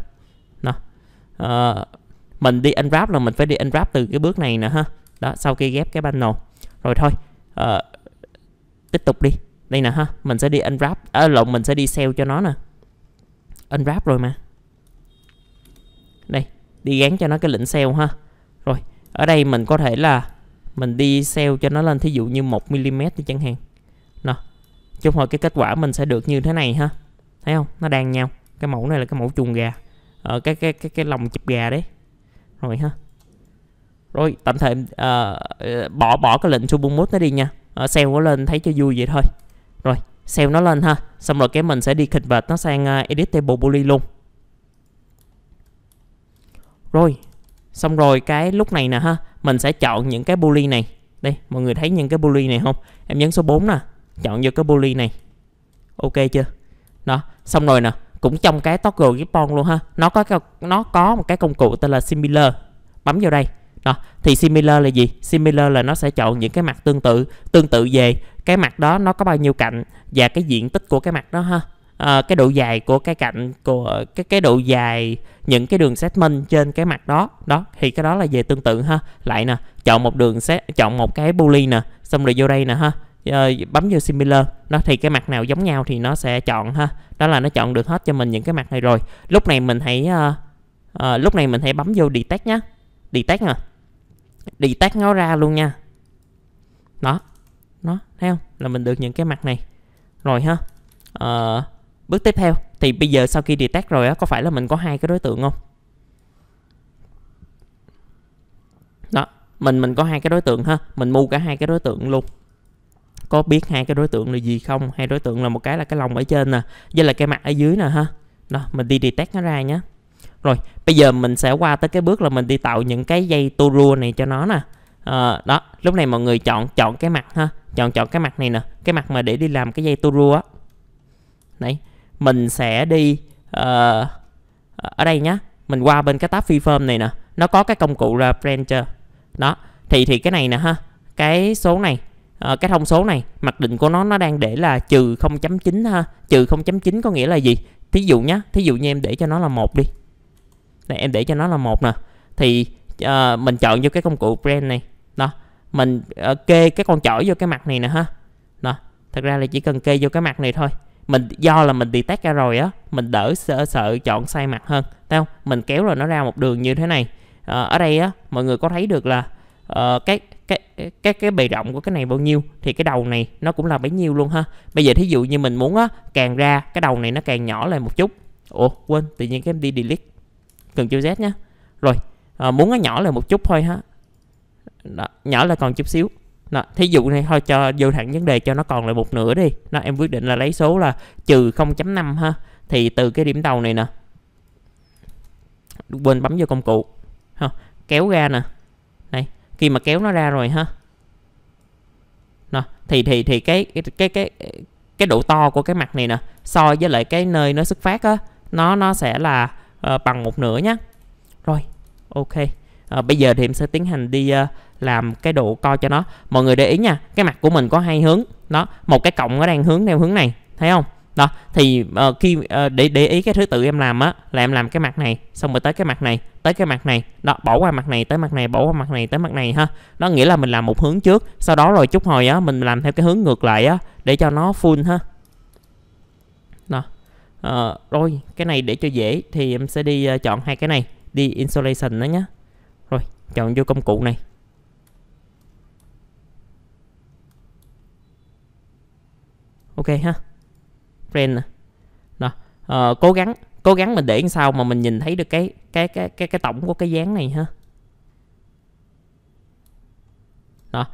nó à, ờ, mình đi unwrap là mình phải đi unwrap từ cái bước này nữa ha đó sau khi ghép cái panel rồi thôi à, tiếp tục đi đây nè ha mình sẽ đi unwrap à, lộn mình sẽ đi sell cho nó nè unwrap rồi mà đây đi gắn cho nó cái lệnh sell ha rồi ở đây mình có thể là mình đi sell cho nó lên thí dụ như 1 mm đi chẳng hạn nó chút thôi cái kết quả mình sẽ được như thế này ha thấy không nó đang nhau cái mẫu này là cái mẫu chuồng gà ở ờ, cái cái cái cái lòng chụp gà đấy rồi ha rồi tạm thời uh, bỏ bỏ cái lệnh supermood nó đi nha uh, nó lên thấy cho vui vậy thôi rồi xem nó lên ha xong rồi cái mình sẽ đi kịch vệt nó sang uh, edit table poly luôn rồi xong rồi cái lúc này nè ha mình sẽ chọn những cái poly này đây mọi người thấy những cái poly này không em nhấn số 4 nè chọn vô cái poly này ok chưa đó xong rồi nè cũng trong cái toggle ribbon luôn ha nó có nó có một cái công cụ tên là similar bấm vào đây đó thì similar là gì similar là nó sẽ chọn những cái mặt tương tự tương tự về cái mặt đó nó có bao nhiêu cạnh và cái diện tích của cái mặt đó ha à, cái độ dài của cái cạnh của cái cái độ dài những cái đường segment trên cái mặt đó đó thì cái đó là về tương tự ha lại nè chọn một đường set chọn một cái poly nè xong rồi vô đây nè ha Ờ, bấm vô similar nó thì cái mặt nào giống nhau thì nó sẽ chọn ha đó là nó chọn được hết cho mình những cái mặt này rồi lúc này mình hãy uh, uh, lúc này mình hãy bấm vô detect nhé detect nè detect nó ra luôn nha đó nó thấy không là mình được những cái mặt này rồi ha uh, bước tiếp theo thì bây giờ sau khi detect rồi á có phải là mình có hai cái đối tượng không đó mình mình có hai cái đối tượng ha mình mua cả hai cái đối tượng luôn có biết hai cái đối tượng là gì không hai đối tượng là một cái là cái lòng ở trên nè với là cái mặt ở dưới nè ha đó mình đi detect nó ra nhé rồi bây giờ mình sẽ qua tới cái bước là mình đi tạo những cái dây tua này cho nó nè à, đó lúc này mọi người chọn chọn cái mặt ha chọn chọn cái mặt này nè cái mặt mà để đi làm cái dây tua á đấy mình sẽ đi uh, ở đây nhá mình qua bên cái tab phi freeform này nè nó có cái công cụ là brancher đó thì thì cái này nè ha cái số này à, cái thông số này mặc định của nó nó đang để là trừ 0.9 ha trừ 0.9 có nghĩa là gì thí dụ nhá, thí dụ như em để cho nó là một đi này em để cho nó là một nè thì à, mình chọn vô cái công cụ brand này đó mình à, kê cái con chổi vô cái mặt này nè ha đó thật ra là chỉ cần kê vô cái mặt này thôi mình do là mình detect ra rồi á mình đỡ sợ, sợ chọn sai mặt hơn thấy không mình kéo rồi nó ra một đường như thế này à, ở đây á mọi người có thấy được là uh, cái cái cái cái bề rộng của cái này bao nhiêu thì cái đầu này nó cũng là bấy nhiêu luôn ha bây giờ thí dụ như mình muốn á càng ra cái đầu này nó càng nhỏ lại một chút ủa quên tự nhiên cái em đi delete cần chữ z nhá rồi à, muốn nó nhỏ lại một chút thôi ha đó, nhỏ lại còn chút xíu đó, thí dụ này thôi cho vô thẳng vấn đề cho nó còn lại một nửa đi nó em quyết định là lấy số là trừ 0.5 ha thì từ cái điểm đầu này nè quên bấm vô công cụ ha, kéo ra nè này khi mà kéo nó ra rồi ha nó thì thì thì cái cái cái cái độ to của cái mặt này nè so với lại cái nơi nó xuất phát á nó nó sẽ là uh, bằng một nửa nhá, rồi ok uh, bây giờ thì em sẽ tiến hành đi uh, làm cái độ co cho nó mọi người để ý nha cái mặt của mình có hai hướng đó một cái cọng nó đang hướng theo hướng này thấy không đó thì uh, khi uh, để để ý cái thứ tự em làm á là em làm cái mặt này xong rồi tới cái mặt này tới cái mặt này đó bỏ qua mặt này tới mặt này bỏ qua mặt này tới mặt này ha nó nghĩa là mình làm một hướng trước sau đó rồi chút hồi á mình làm theo cái hướng ngược lại á để cho nó full ha đó uh, rồi cái này để cho dễ thì em sẽ đi uh, chọn hai cái này đi insulation đó nhé rồi chọn vô công cụ này ok ha friend nè đó à, cố gắng cố gắng mình để sao mà mình nhìn thấy được cái cái cái cái cái tổng của cái dáng này ha đó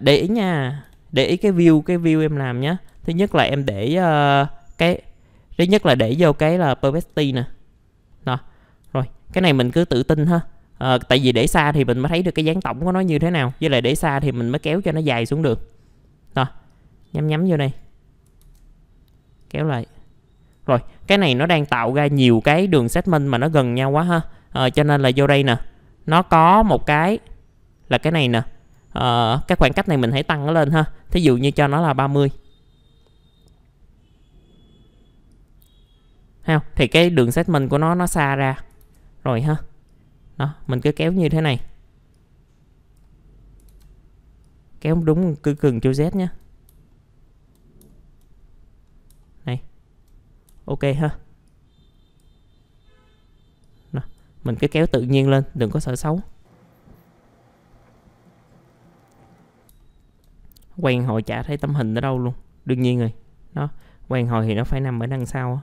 để ý nha để ý cái view cái view em làm nhé thứ nhất là em để uh, cái thứ nhất là để vô cái là perspective nè đó rồi cái này mình cứ tự tin ha à, tại vì để xa thì mình mới thấy được cái dáng tổng của nó như thế nào với lại để xa thì mình mới kéo cho nó dài xuống được đó nhắm nhắm vô đây kéo lại rồi cái này nó đang tạo ra nhiều cái đường segment mà nó gần nhau quá ha à, cho nên là vô đây nè nó có một cái là cái này nè à, cái khoảng cách này mình hãy tăng nó lên ha thí dụ như cho nó là 30 ha thì cái đường segment của nó nó xa ra rồi ha đó mình cứ kéo như thế này kéo đúng cứ cần chiều z nhé ok ha Nào, mình cứ kéo tự nhiên lên đừng có sợ xấu quen hồi chả thấy tấm hình ở đâu luôn đương nhiên rồi nó quen hồi thì nó phải nằm ở đằng sau á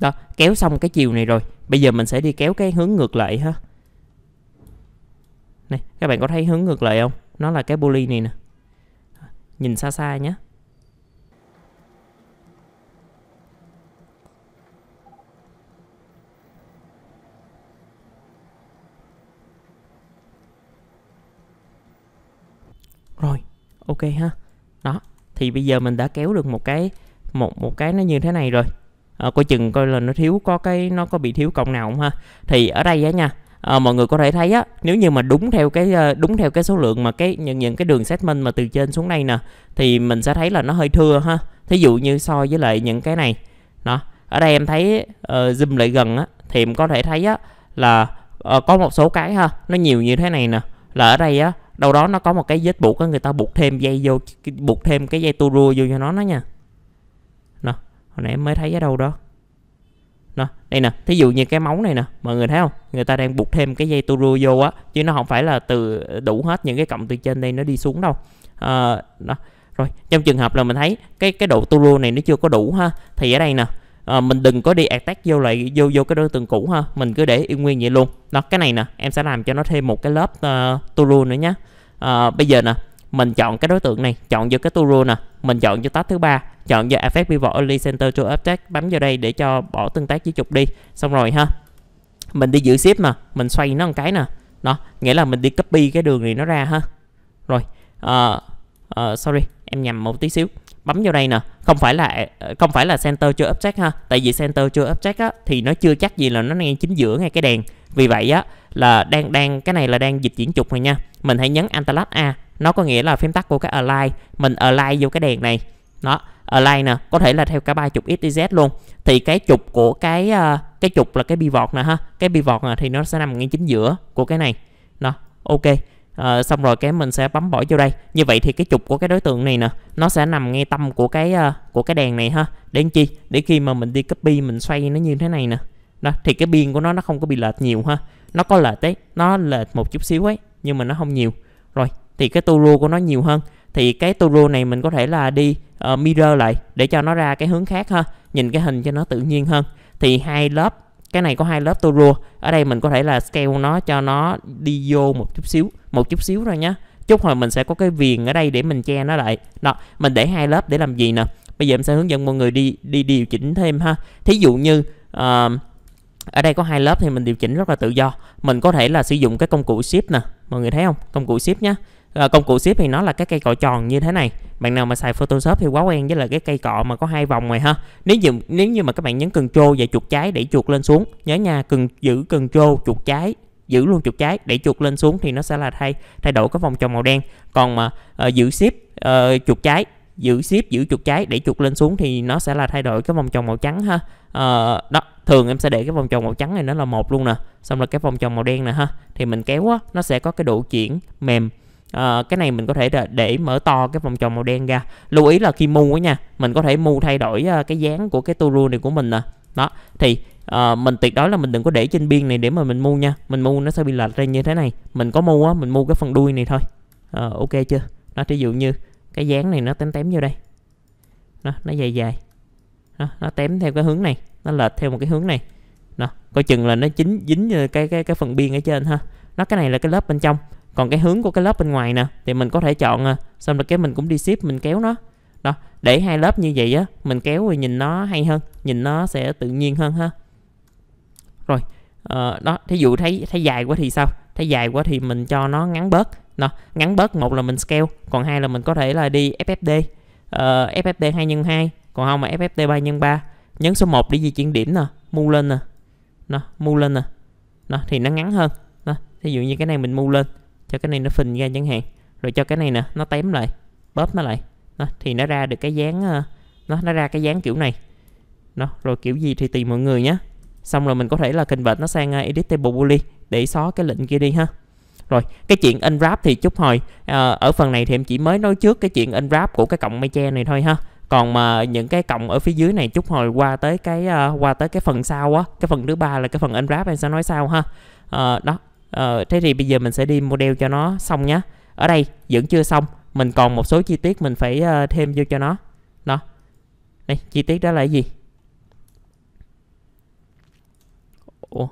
đó kéo xong cái chiều này rồi Bây giờ mình sẽ đi kéo cái hướng ngược lại ha. Này, các bạn có thấy hướng ngược lại không? Nó là cái poly này nè. Nhìn xa xa nhé. Rồi, ok ha. Đó, thì bây giờ mình đã kéo được một cái một một cái nó như thế này rồi à, coi chừng coi là nó thiếu có cái nó có bị thiếu cộng nào không ha thì ở đây á nha à, mọi người có thể thấy á nếu như mà đúng theo cái ờ, đúng theo cái số lượng mà cái những những cái đường segment mà từ trên xuống đây nè thì mình sẽ thấy là nó hơi thưa ha thí dụ như so với lại những cái này nó, ở đây em thấy uh, zoom lại gần á thì em có thể thấy á là uh, có một số cái ha nó nhiều như thế này nè là ở đây á đâu đó nó có một cái vết buộc á người ta buộc thêm dây vô buộc thêm cái dây tua rua vô cho nó đó nha hồi nãy em mới thấy ở đâu đó đó đây nè thí dụ như cái móng này nè mọi người thấy không người ta đang buộc thêm cái dây turu vô á chứ nó không phải là từ đủ hết những cái cọng từ trên đây nó đi xuống đâu à, ờ, đó rồi trong trường hợp là mình thấy cái cái độ turu này nó chưa có đủ ha thì ở đây nè à, mình đừng có đi attack vô lại vô vô cái đối tượng cũ ha mình cứ để yên nguyên vậy luôn đó cái này nè em sẽ làm cho nó thêm một cái lớp uh, ờ, turu nữa nhé à, bây giờ nè mình chọn cái đối tượng này chọn vô cái turu nè mình chọn cho tab thứ ba chọn giờ effect pivot only center to object bấm vào đây để cho bỏ tương tác với trục đi xong rồi ha mình đi giữ ship nè mình xoay nó một cái nè đó nghĩa là mình đi copy cái đường này nó ra ha rồi uh, uh, sorry em nhầm một tí xíu bấm vào đây nè không phải là ờ, không phải là center chưa object ha tại vì center chưa object á thì nó chưa chắc gì là nó ngay chính giữa ngay cái đèn vì vậy á là đang đang cái này là đang dịch chuyển trục rồi nha mình hãy nhấn Alt a nó có nghĩa là phím tắt của cái align mình align vô cái đèn này đó ở nè có thể là theo cả ba trục xyz luôn thì cái trục của cái ờ, cái trục là cái pivot nè ha cái pivot nè thì nó sẽ nằm ngay chính giữa của cái này đó ok à, xong rồi cái mình sẽ bấm bỏ vô đây như vậy thì cái trục của cái đối tượng này nè nó sẽ nằm ngay tâm của cái uh, của cái đèn này ha để chi để khi mà mình đi copy mình xoay nó như thế này nè đó thì cái biên của nó nó không có bị lệch nhiều ha nó có lệch đấy nó lệch một chút xíu ấy nhưng mà nó không nhiều rồi thì cái tua của nó nhiều hơn thì cái toro này mình có thể là đi uh, mirror lại để cho nó ra cái hướng khác ha nhìn cái hình cho nó tự nhiên hơn thì hai lớp cái này có hai lớp tô ở đây mình có thể là scale nó cho nó đi vô một chút xíu một chút xíu thôi nhá chút hồi mình sẽ có cái viền ở đây để mình che nó lại đó mình để hai lớp để làm gì nè bây giờ em sẽ hướng dẫn mọi người đi đi điều chỉnh thêm ha thí dụ như uh, ở đây có hai lớp thì mình điều chỉnh rất là tự do mình có thể là sử dụng cái công cụ ship nè mọi người thấy không công cụ ship nhá Ờ, công cụ ship thì nó là cái cây cọ tròn như thế này bạn nào mà xài Photoshop thì quá quen với là cái cây cọ mà có hai vòng này ha nếu như nếu như mà các bạn nhấn cần Ctrl và chuột trái để chuột lên xuống nhớ nha cần giữ cần Ctrl chuột trái giữ luôn chuột trái để chuột lên xuống thì nó sẽ là thay thay đổi cái vòng tròn màu đen còn mà uh, giữ ship uh, ờ, chuột trái giữ ship giữ chuột trái để chuột lên xuống thì nó sẽ là thay đổi cái vòng tròn màu trắng ha à, đó thường em sẽ để cái vòng tròn màu trắng này nó là một luôn nè xong rồi cái vòng tròn màu đen nè ha thì mình kéo á nó sẽ có cái độ chuyển mềm à, cái này mình có thể để, mở to cái vòng tròn màu đen ra lưu ý là khi mu á nha mình có thể mu thay đổi ờ, cái dáng của cái tua rule này của mình nè đó thì à, mình tuyệt đối là mình đừng có để trên biên này để mà mình mu nha mình mu nó sẽ bị lệch ra như thế này mình có mu á mình mu cái phần đuôi này thôi à, ok chưa nó ví dụ như cái dáng này nó tém tém vô đây nó nó dài dài nó, nó tém theo cái hướng này nó lệch theo một cái hướng này nó coi chừng là nó chính dính cái cái cái phần biên ở trên ha nó cái này là cái lớp bên trong còn cái hướng của cái lớp bên ngoài nè thì mình có thể chọn à, xong rồi cái mình cũng đi ship mình kéo nó đó để hai lớp như vậy á mình kéo thì nhìn nó hay hơn nhìn nó sẽ tự nhiên hơn ha rồi uh, đó thí dụ thấy thấy dài quá thì sao thấy dài quá thì mình cho nó ngắn bớt nó ngắn bớt một là mình scale còn hai là mình có thể là đi FFD uh, FFD 2 x 2 còn không mà FFD 3 x 3 nhấn số 1 để di chuyển điểm nè mu lên nè nó mu lên nè nó thì nó ngắn hơn nó thí dụ như cái này mình mu lên cho cái này nó phình ra chẳng hạn rồi cho cái này nè nó tém lại bóp nó lại đó, thì nó ra được cái dáng ờ, nó nó ra cái dáng kiểu này đó, rồi kiểu gì thì tùy mọi người nhé xong rồi mình có thể là kinh convert nó sang ờ, edit table boolean để xóa cái lệnh kia đi ha rồi cái chuyện unwrap thì chút hồi à, ở phần này thì em chỉ mới nói trước cái chuyện unwrap của cái cọng mây che này thôi ha còn mà những cái cọng ở phía dưới này chút hồi qua tới cái uh, qua tới cái phần sau á cái phần thứ ba là cái phần unwrap em sẽ nói sau ha uh, đó Ờ, thế thì bây giờ mình sẽ đi model cho nó xong nhé. Ở đây vẫn chưa xong, mình còn một số chi tiết mình phải uh, thêm vô cho nó. Đó. Đây, chi tiết đó là cái gì? Ủa.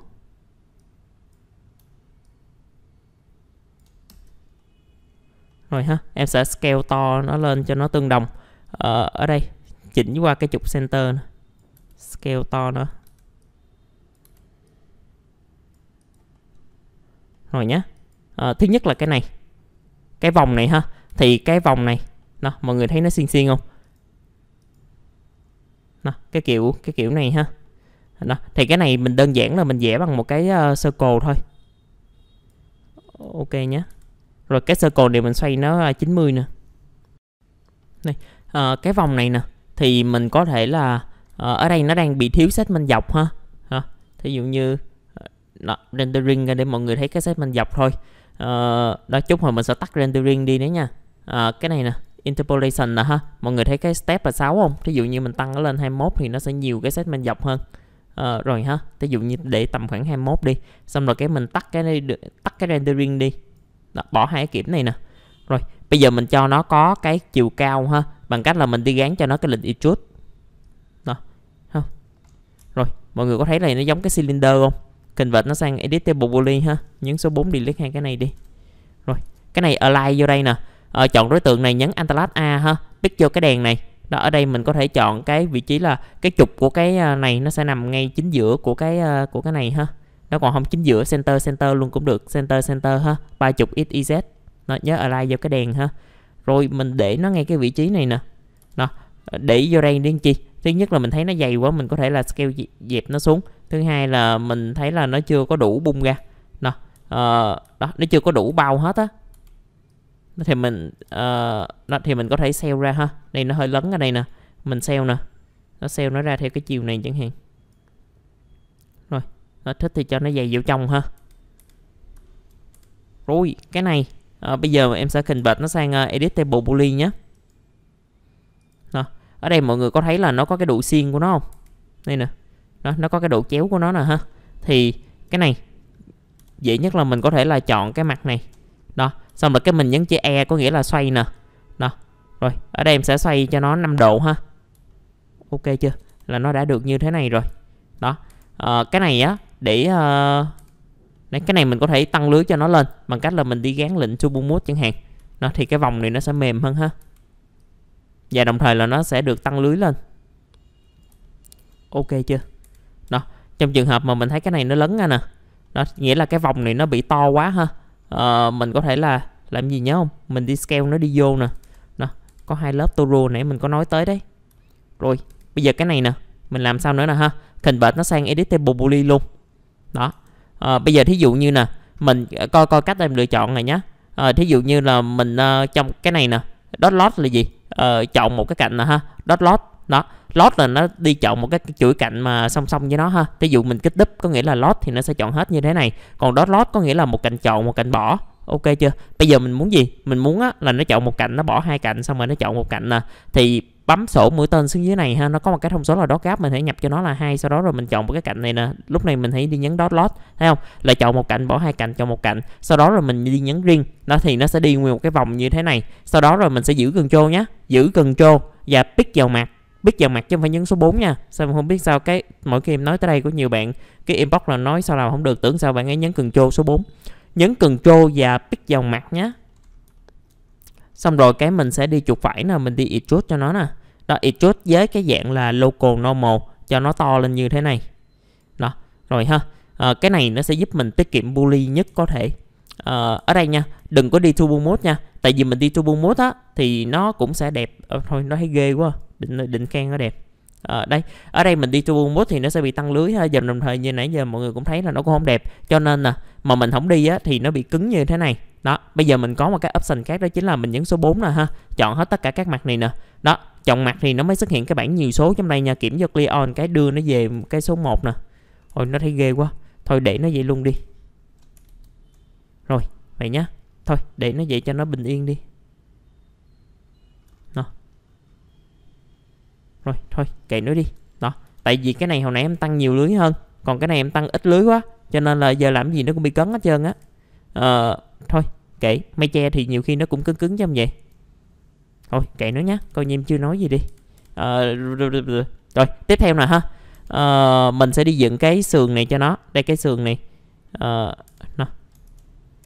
Rồi ha, em sẽ scale to nó lên cho nó tương đồng. Ờ, ở đây chỉnh qua cái trục center. Nữa. Scale to nó rồi nhé à, ờ, thứ nhất là cái này cái vòng này ha thì cái vòng này nó mọi người thấy nó xiên xiên không nó cái kiểu cái kiểu này ha đó thì cái này mình đơn giản là mình vẽ bằng một cái uh, circle thôi ok nhé rồi cái circle này mình xoay nó 90 ờ, nè này uh, cái vòng này nè thì mình có thể là uh, ở đây nó đang bị thiếu segment dọc ha, ha. thí dụ như đó, rendering để mọi người thấy cái segment dọc thôi uh, ờ, đó chút rồi mình sẽ tắt rendering đi đấy nha uh, cái này nè interpolation nè ha mọi người thấy cái step là 6 không thí dụ như mình tăng nó lên 21 thì nó sẽ nhiều cái segment dọc hơn uh, rồi ha thí dụ như để tầm khoảng 21 đi xong rồi cái mình tắt cái này, tắt cái rendering đi đó, bỏ hai cái kiểm này nè rồi bây giờ mình cho nó có cái chiều cao ha bằng cách là mình đi gán cho nó cái lệnh extrude đó không rồi mọi người có thấy này nó giống cái cylinder không Convert nó sang editable boolean ha. Nhấn số 4 delete hai cái này đi. Rồi, cái này align vô đây nè. Ờ, chọn đối tượng này nhấn Alt A ha, pick vô cái đèn này. Đó ở đây mình có thể chọn cái vị trí là cái trục của cái ờ, này nó sẽ nằm ngay chính giữa của cái ờ, của cái này ha. Nó còn không chính giữa center center luôn cũng được, center center ha, ba trục x y z. Nó nhớ align vô cái đèn ha. Rồi mình để nó ngay cái vị trí này nè. Đó, để vô đây đi chi. Thứ nhất là mình thấy nó dày quá mình có thể là scale dẹp nó xuống thứ hai là mình thấy là nó chưa có đủ bung ra nó uh, ờ, đó nó chưa có đủ bao hết á thì mình uh, đó, thì mình có thể sell ra ha này nó hơi lớn ở đây nè mình sell nè nó sell nó ra theo cái chiều này chẳng hạn rồi nó thích thì cho nó dày vào trong ha rồi cái này uh, bây giờ em sẽ kình bệt nó sang uh, edit table bully nhé ở đây mọi người có thấy là nó có cái độ xiên của nó không đây nè đó nó có cái độ chéo của nó nè ha thì cái này dễ nhất là mình có thể là chọn cái mặt này đó xong rồi cái mình nhấn chữ e có nghĩa là xoay nè đó rồi ở đây em sẽ xoay cho nó 5 độ ha ok chưa là nó đã được như thế này rồi đó à, cái này á để uh, đấy, cái này mình có thể tăng lưới cho nó lên bằng cách là mình đi gán lệnh turbo mút chẳng hạn nó thì cái vòng này nó sẽ mềm hơn ha và đồng thời là nó sẽ được tăng lưới lên ok chưa đó trong trường hợp mà mình thấy cái này nó lớn ra nè đó nghĩa là cái vòng này nó bị to quá ha à, mình có thể là làm gì nhớ không mình đi scale nó đi vô nè đó có hai lớp toro nãy mình có nói tới đấy rồi bây giờ cái này nè mình làm sao nữa nè ha hình bệt nó sang editable boolean luôn đó à, bây giờ thí dụ như nè mình ờ, coi coi cách em lựa chọn này nhé à, thí dụ như là mình uh, trong cái này nè dot lot là gì uh, chọn một cái cạnh nè ha dot lot đó lót là nó đi chọn một cái chuỗi cạnh mà song song với nó ha ví dụ mình kích đúp có nghĩa là lót thì nó sẽ chọn hết như thế này còn dot lót có nghĩa là một cạnh chọn một cạnh bỏ ok chưa bây giờ mình muốn gì mình muốn á, là nó chọn một cạnh nó bỏ hai cạnh xong rồi nó chọn một cạnh nè thì bấm sổ mũi tên xuống dưới này ha nó có một cái thông số là dot gap mình hãy nhập cho nó là hai sau đó rồi mình chọn một cái cạnh này nè lúc này mình hãy đi nhấn dot lot thấy không là chọn một cạnh bỏ hai cạnh chọn một cạnh sau đó rồi mình đi nhấn riêng nó thì nó sẽ đi nguyên một cái vòng như thế này sau đó rồi mình sẽ giữ cần trô nhé giữ cần trô và pick vào mặt biết dằn mặt chứ không phải nhấn số 4 nha sao không biết sao cái mỗi khi em nói tới đây có nhiều bạn cái inbox là nói sao làm không được tưởng sao bạn ấy nhấn cần trô số 4 nhấn cần trô và biết dằn mặt nhé xong rồi cái mình sẽ đi chuột phải nè mình đi edit cho nó nè đó edit với cái dạng là local normal cho nó to lên như thế này đó rồi ha à, cái này nó sẽ giúp mình tiết kiệm bully nhất có thể à, ở đây nha đừng có đi turbo mode nha tại vì mình đi turbo mode á thì nó cũng sẽ đẹp à, thôi nó thấy ghê quá đỉnh đỉnh khen nó đẹp ở ờ, đây ở đây mình đi tour buôn bút thì nó sẽ bị tăng lưới ha giờ đồng thời như nãy giờ mọi người cũng thấy là nó cũng không đẹp cho nên là mà mình không đi á thì nó bị cứng như thế này đó bây giờ mình có một cái option khác đó chính là mình nhấn số 4 nè ha chọn hết tất cả các mặt này nè đó chọn mặt thì nó mới xuất hiện cái bảng nhiều số trong đây nha kiểm cho clear on cái đưa nó về cái số 1 nè ôi nó thấy ghê quá thôi để nó vậy luôn đi rồi vậy nhá thôi để nó vậy cho nó bình yên đi rồi thôi chạy nữa đi đó tại vì cái này hồi nãy em tăng nhiều lưới hơn còn cái này em tăng ít lưới quá cho nên là giờ làm gì nó cũng bị cấn hết trơn á ờ, thôi kệ mây che thì nhiều khi nó cũng cứng cứng cho em vậy thôi kệ nó nhá coi như em chưa nói gì đi ờ, rồi tiếp theo nè ha ờ, mình sẽ đi dựng cái sườn này cho nó đây cái sườn này ờ, nó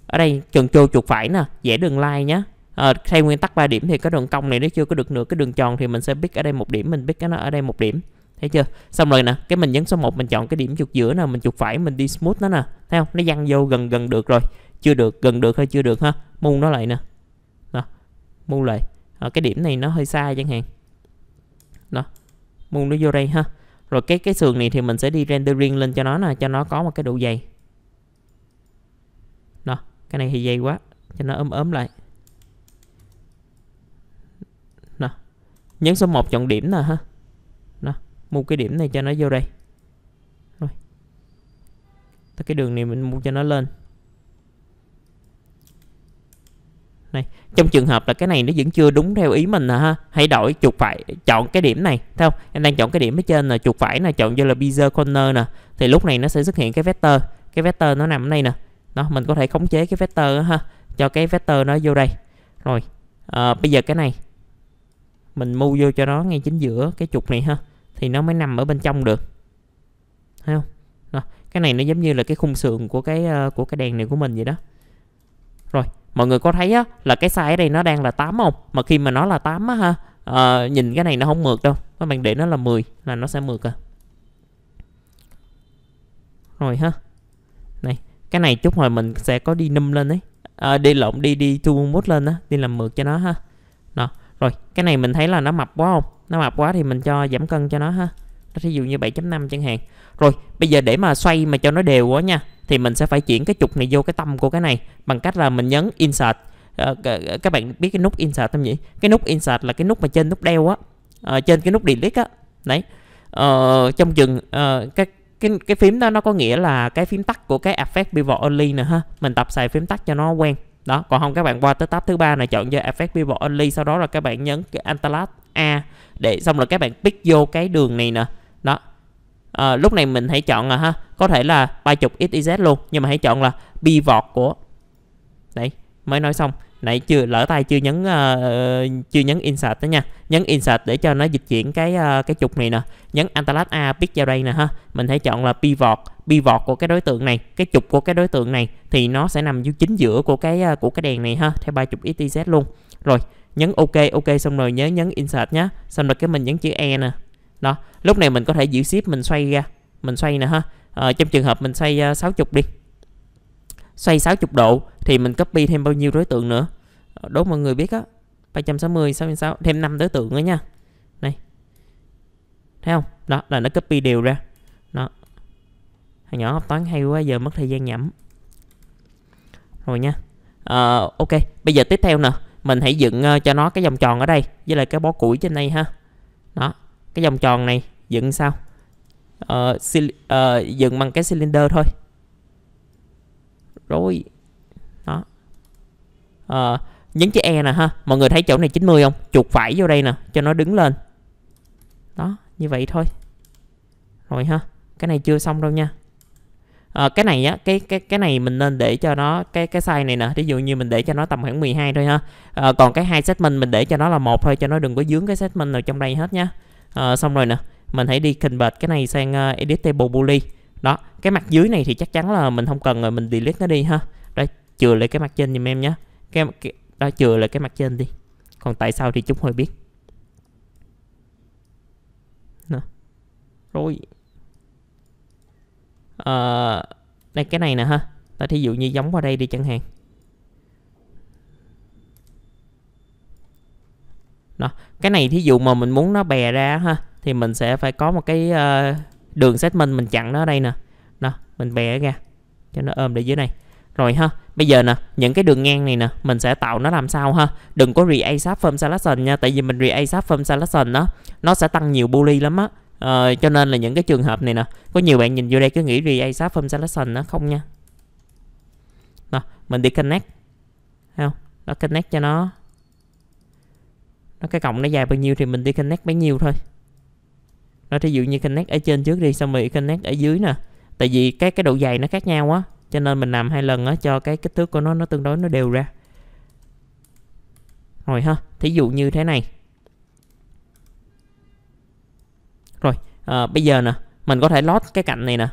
ở đây trần trô chuột phải nè dễ đường like nhá à, theo nguyên tắc 3 điểm thì cái đường cong này nó chưa có được nửa cái đường tròn thì mình sẽ pick ở đây một điểm mình pick nó ở đây một điểm thấy chưa xong rồi nè cái mình nhấn số 1 mình chọn cái điểm chuột giữa nè mình chuột phải mình đi smooth nó nè thấy không nó dăng vô gần gần được rồi chưa được gần được hay chưa được ha muôn nó lại nè đó muôn lại à, cái điểm này nó hơi xa chẳng hạn đó muôn nó vô đây ha rồi cái cái sườn này thì mình sẽ đi rendering lên cho nó nè cho nó có một cái độ dày đó cái này thì dày quá cho nó ấm ấm lại nhấn số 1 chọn điểm nè ha đó, mua cái điểm này cho nó vô đây rồi Tới cái đường này mình mua cho nó lên này trong trường hợp là cái này nó vẫn chưa đúng theo ý mình nè ha hãy đổi chuột phải chọn cái điểm này thấy không em đang chọn cái điểm ở trên là chuột phải là chọn vô là bezier corner nè thì lúc này nó sẽ xuất hiện cái vector cái vector nó nằm ở đây nè đó mình có thể khống chế cái vector ha cho cái vector nó vô đây rồi à, bây giờ cái này mình mu vô cho nó ngay chính giữa cái trục này ha thì nó mới nằm ở bên trong được thấy không đó. cái này nó giống như là cái khung sườn của cái ờ, của cái đèn này của mình vậy đó rồi mọi người có thấy á, là cái size ở đây nó đang là 8 không mà khi mà nó là 8 á ha à, nhìn cái này nó không mượt đâu các bạn để nó là 10 là nó sẽ mượt à rồi ha này cái này chút hồi mình sẽ có đi nâm lên đấy à, ờ, đi lộn đi đi thu mút lên á đi làm mượt cho nó ha rồi cái này mình thấy là nó mập quá không nó mập quá thì mình cho giảm cân cho nó ha ví dụ như 7.5 chẳng hạn rồi bây giờ để mà xoay mà cho nó đều quá nha thì mình sẽ phải chuyển cái trục này vô cái tâm của cái này bằng cách là mình nhấn insert ờ, các bạn biết cái nút insert không nhỉ cái nút insert là cái nút mà trên nút đeo á ờ, trên cái nút delete á đấy ờ, trong chừng ờ, cái cái cái phím đó nó có nghĩa là cái phím tắt của cái effect pivot only nữa ha mình tập xài phím tắt cho nó quen đó còn không các bạn qua tới tab thứ ba này chọn cho effect people only sau đó là các bạn nhấn cái antalat a để xong rồi các bạn pick vô cái đường này nè đó à, lúc này mình hãy chọn là ha có thể là ba chục xyz luôn nhưng mà hãy chọn là pivot của đấy mới nói xong nãy chưa lỡ tay chưa nhấn uh, chưa nhấn insert đó nha nhấn insert để cho nó dịch chuyển cái uh, cái trục này nè nhấn antalat a pick ra đây nè ha mình hãy chọn là pivot pivot của cái đối tượng này cái trục của cái đối tượng này thì nó sẽ nằm dưới chính giữa của cái uh, của cái đèn này ha theo ba trục xyz luôn rồi nhấn ok ok xong rồi nhớ nhấn insert nhé xong rồi cái mình nhấn chữ e nè đó lúc này mình có thể giữ ship mình xoay ra mình xoay nè ha à, trong trường hợp mình xoay uh, 60 đi xoay 60 độ thì mình copy thêm bao nhiêu đối tượng nữa đố mọi người biết á 360 66 thêm 5 đối tượng nữa nha này thấy không đó là nó copy đều ra đó nhỏ học toán hay quá giờ mất thời gian nhẩm rồi nha à, ok bây giờ tiếp theo nè mình hãy dựng ờ, cho nó cái vòng tròn ở đây với lại cái bó củi trên đây ha đó cái vòng tròn này dựng sao uh, uh, dựng bằng cái cylinder thôi rồi đó à, nhấn chữ E nè ha mọi người thấy chỗ này 90 không chuột phải vô đây nè cho nó đứng lên đó như vậy thôi rồi ha cái này chưa xong đâu nha à, cái này á cái cái cái này mình nên để cho nó cái cái size này nè ví dụ như mình để cho nó tầm khoảng 12 thôi ha à, còn cái hai segment mình để cho nó là một thôi cho nó đừng có dướng cái segment nào trong đây hết nha à, xong rồi nè mình hãy đi convert cái này sang uh, editable boolean đó cái mặt dưới này thì chắc chắn là mình không cần rồi mình delete nó đi ha đó chừa lại cái mặt trên giùm em nhé cái, cái đó chừa lại cái mặt trên đi còn tại sao thì chúng hơi biết đó. rồi à, đây cái này nè ha ta thí dụ như giống qua đây đi chẳng hạn đó cái này thí dụ mà mình muốn nó bè ra ha thì mình sẽ phải có một cái uh, đường segment mình chặn nó ở đây nè đó mình bẻ ra cho nó ôm để dưới này rồi ha bây giờ nè những cái đường ngang này nè mình sẽ tạo nó làm sao ha đừng có re asap form selection nha tại vì mình re asap form selection đó nó sẽ tăng nhiều bully lắm á ờ, cho nên là những cái trường hợp này nè có nhiều bạn nhìn vô đây cứ nghĩ re asap form selection nó không nha nè mình đi connect không nó connect cho nó nó cái cổng nó dài bao nhiêu thì mình đi connect bấy nhiêu thôi nó thí dụ như connect ở trên trước đi xong rồi connect ở dưới nè tại vì cái cái độ dày nó khác nhau á cho nên mình làm hai lần á cho cái kích thước của nó nó tương đối nó đều ra rồi ha thí dụ như thế này rồi à, bây giờ nè mình có thể lót cái cạnh này nè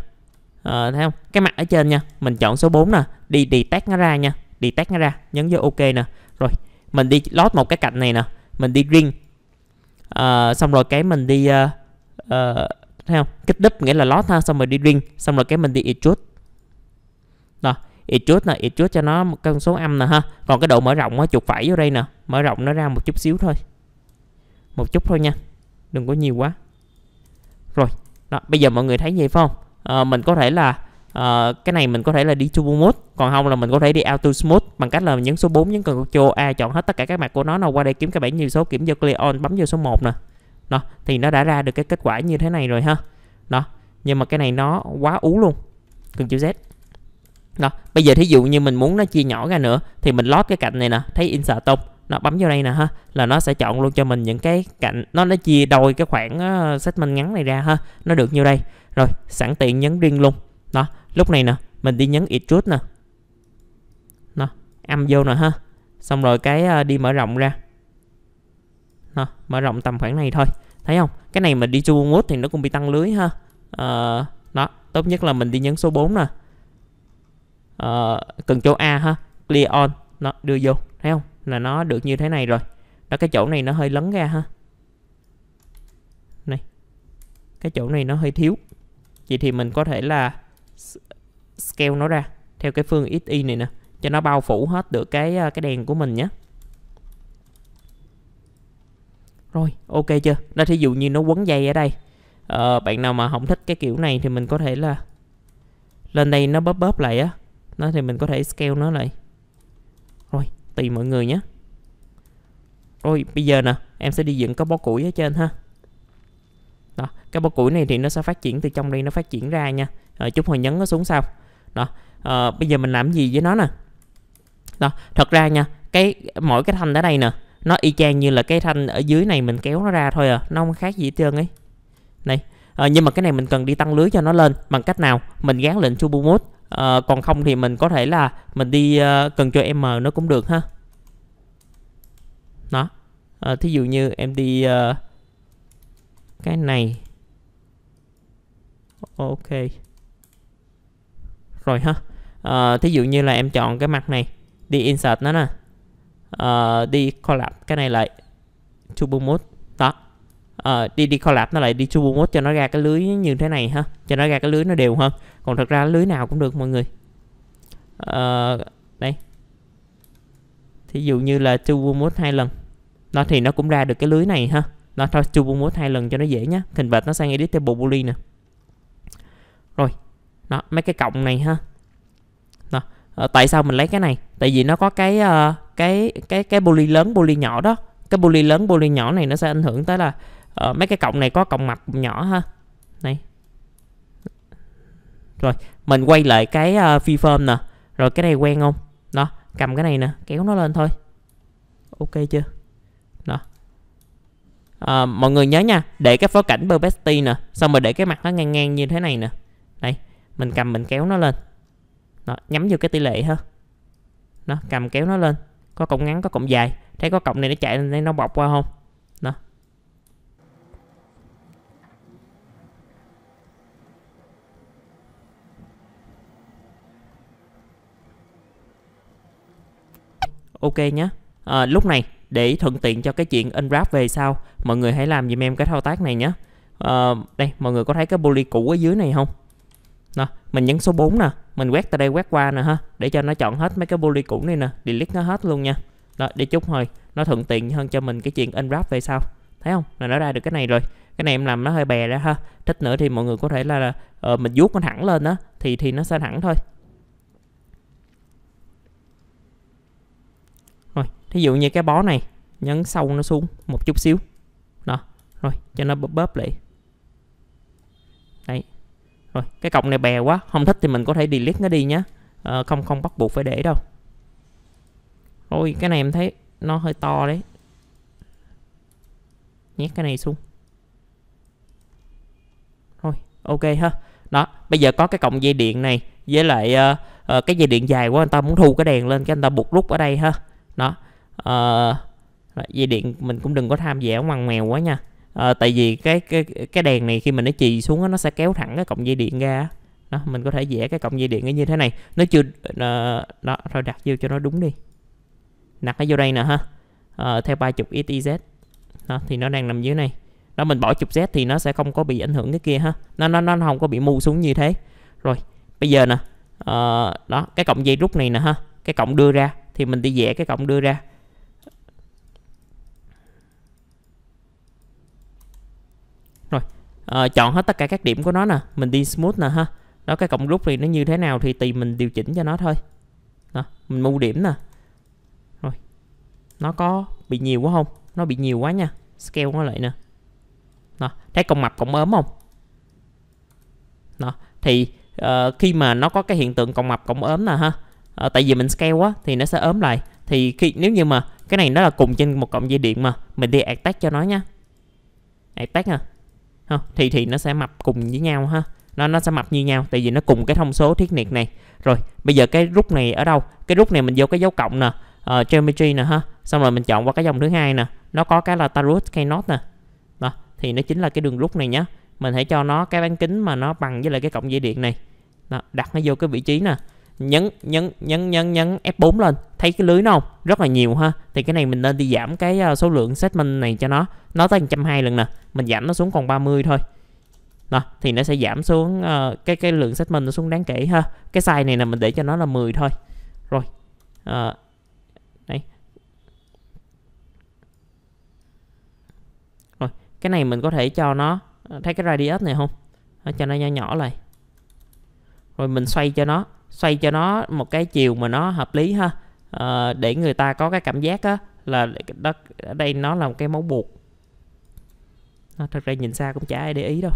à, thấy không cái mặt ở trên nha mình chọn số 4 nè đi đi tag nó ra nha đi tag nó ra nhấn vô ok nè rồi mình đi lót một cái cạnh này nè mình đi ring à, ờ, xong rồi cái mình đi uh, uh, thấy không kích đúp nghĩa là lót ha xong rồi đi ring xong rồi cái mình đi ít extrude đó là ít extrude cho nó một con số âm nè ha còn cái độ mở rộng á chụp phải vô đây nè mở rộng nó ra một chút xíu thôi một chút thôi nha đừng có nhiều quá rồi đó bây giờ mọi người thấy gì phải không à, mình có thể là à, cái này mình có thể là đi turbo mode còn không là mình có thể đi auto smooth bằng cách là nhấn số 4 nhấn cần cho a chọn hết tất cả các mặt của nó nào qua đây kiếm cái bảng nhiều số kiểm dơ clear on bấm vô số 1 nè đó thì nó đã ra được cái kết quả như thế này rồi ha đó nhưng mà cái này nó quá ú luôn cần chữ z đó bây giờ thí dụ như mình muốn nó chia nhỏ ra nữa thì mình lót cái cạnh này nè thấy insert không nó bấm vô đây nè ha là nó sẽ chọn luôn cho mình những cái cạnh nó nó chia đôi cái khoảng uh, segment ngắn này ra ha nó được như đây rồi sẵn tiện nhấn riêng luôn đó lúc này nè mình đi nhấn extrude nè nó âm vô nè ha xong rồi cái ờ, đi mở rộng ra ha, mở rộng tầm khoảng này thôi thấy không cái này mình đi chu ngút thì nó cũng bị tăng lưới ha à, đó tốt nhất là mình đi nhấn số 4 nè à, cần chỗ A ha clear on nó đưa vô thấy không là nó được như thế này rồi đó cái chỗ này nó hơi lấn ra ha này cái chỗ này nó hơi thiếu vậy thì mình có thể là scale nó ra theo cái phương xy này nè cho nó bao phủ hết được cái à, cái đèn của mình nhé Rồi ok chưa Nó thí dụ như nó quấn dây ở đây ờ, Bạn nào mà không thích cái kiểu này thì mình có thể là Lên đây nó bóp bóp lại á nó Thì mình có thể scale nó lại Rồi tùy mọi người nhé Rồi bây giờ nè Em sẽ đi dựng cái bó củi ở trên ha đó, cái bó củi này thì nó sẽ phát triển từ trong đây nó phát triển ra nha à, chút hồi nhấn nó xuống sau đó à, bây giờ mình làm gì với nó nè đó thật ra nha cái mỗi cái thanh ở đây nè nó y chang như là cái thanh ở dưới này mình kéo nó ra thôi à nó không khác gì hết trơn ấy này à, nhưng mà cái này mình cần đi tăng lưới cho nó lên bằng cách nào mình gán lệnh turbo mode à, còn không thì mình có thể là mình đi uh, cần cho m nó cũng được ha đó à, thí dụ như em đi uh, cái này ok rồi ha à, thí dụ như là em chọn cái mặt này đi insert nó nè uh, đi collab cái này lại turbo mốt đó uh, đi đi collab nó lại đi turbo mốt cho nó ra cái lưới như thế này ha cho nó ra cái lưới nó đều hơn còn thật ra lưới nào cũng được mọi người uh, đây thí dụ như là turbo mốt hai lần nó thì nó cũng ra được cái lưới này ha nó thôi turbo mốt hai lần cho nó dễ nhá hình vệt nó sang editable boolean nè rồi đó mấy cái cộng này ha Ờ, tại sao mình lấy cái này tại vì nó có cái uh, cái cái cái poly lớn poly nhỏ đó cái poly lớn poly nhỏ này nó sẽ ảnh hưởng tới là uh, mấy cái cộng này có cộng mặt nhỏ ha này rồi mình quay lại cái uh, phi form nè rồi cái này quen không đó cầm cái này nè kéo nó lên thôi ok chưa đó à, mọi người nhớ nha để cái phó cảnh perpesti nè xong rồi để cái mặt nó ngang ngang như thế này nè đây mình cầm mình kéo nó lên đó, nhắm vô cái tỷ lệ ha nó cầm kéo nó lên có cọng ngắn có cọng dài thấy có cọng này nó chạy lên nó bọc qua không đó ok nhé à, ờ, lúc này để thuận tiện cho cái chuyện unwrap về sau mọi người hãy làm giùm em cái thao tác này nhé à, ờ, đây mọi người có thấy cái poly cũ ở dưới này không đó, mình nhấn số 4 nè mình quét từ đây quét qua nè ha để cho nó chọn hết mấy cái poly cũ này nè delete nó hết luôn nha đó để chút thôi nó thuận tiện hơn cho mình cái chuyện unwrap về sau thấy không là nó ra được cái này rồi cái này em làm nó hơi bè ra ha thích nữa thì mọi người có thể là, uh, mình vuốt nó thẳng lên đó thì thì nó sẽ thẳng thôi rồi thí dụ như cái bó này nhấn sâu nó xuống một chút xíu đó rồi cho nó bóp bóp lại rồi, cái cọc này bè quá, không thích thì mình có thể delete nó đi nhé. À, không không bắt buộc phải để đâu. Ôi, cái này em thấy nó hơi to đấy. Nhét cái này xuống. Rồi, ok ha. Đó, bây giờ có cái cọng dây điện này với lại uh, uh, cái dây điện dài quá anh ta muốn thu cái đèn lên cái anh ta buộc rút ở đây ha. Đó. Uh, dây điện mình cũng đừng có tham dẻo ngoằn mèo quá nha à, tại vì cái cái cái đèn này khi mình nó chì xuống đó, nó sẽ kéo thẳng cái cọng dây điện ra đó mình có thể vẽ cái cọng dây điện như thế này nó chưa uh, đó rồi đặt vô cho nó đúng đi đặt nó vô đây nè ha uh, theo ba chục xyz đó, thì nó đang nằm dưới này đó mình bỏ chục z thì nó sẽ không có bị ảnh hưởng cái kia ha nó nó nó không có bị mu xuống như thế rồi bây giờ nè uh, đó cái cọng dây rút này nè ha cái cọng đưa ra thì mình đi vẽ cái cọng đưa ra à, chọn hết tất cả các điểm của nó nè mình đi smooth nè ha đó cái cộng rút thì nó như thế nào thì tùy mình điều chỉnh cho nó thôi đó, mình mua điểm nè rồi nó có bị nhiều quá không nó bị nhiều quá nha scale nó lại nè đó, thấy cộng mập cộng ốm không đó, thì uh, khi mà nó có cái hiện tượng cộng mập cộng ốm nè ha uh, tại vì mình scale quá thì nó sẽ ốm lại thì khi nếu như mà cái này nó là cùng trên một cộng dây điện mà mình đi attack cho nó nha attack nè à ha, thì thì nó sẽ mập cùng với nhau ha nó nó sẽ mập như nhau tại vì nó cùng cái thông số thiết niệt này rồi bây giờ cái rút này ở đâu cái rút này mình vô cái dấu cộng nè uh, geometry nè ha xong rồi mình chọn qua cái dòng thứ hai nè nó có cái là tarot canot nè đó thì nó chính là cái đường rút này nhá mình hãy cho nó cái bán kính mà nó bằng với lại cái cộng dây điện này đó, đặt nó vô cái vị trí nè nhấn nhấn nhấn nhấn nhấn F4 lên thấy cái lưới nó không rất là nhiều ha thì cái này mình nên đi giảm cái à, số lượng segment này cho nó nó tới 120 lần nè mình giảm nó xuống còn 30 thôi đó, thì nó sẽ giảm xuống uh, cái cái lượng segment nó xuống đáng kể ha cái size này là mình để cho nó là 10 thôi rồi uh, đây rồi cái này mình có thể cho nó thấy cái radius này không cho nó nhỏ nhỏ lại rồi mình xoay cho nó xoay cho nó một cái chiều mà nó hợp lý ha à, để người ta có cái cảm giác á, là đất ở đây nó là một cái móng buộc à, thật ra nhìn xa cũng chả ai để ý đâu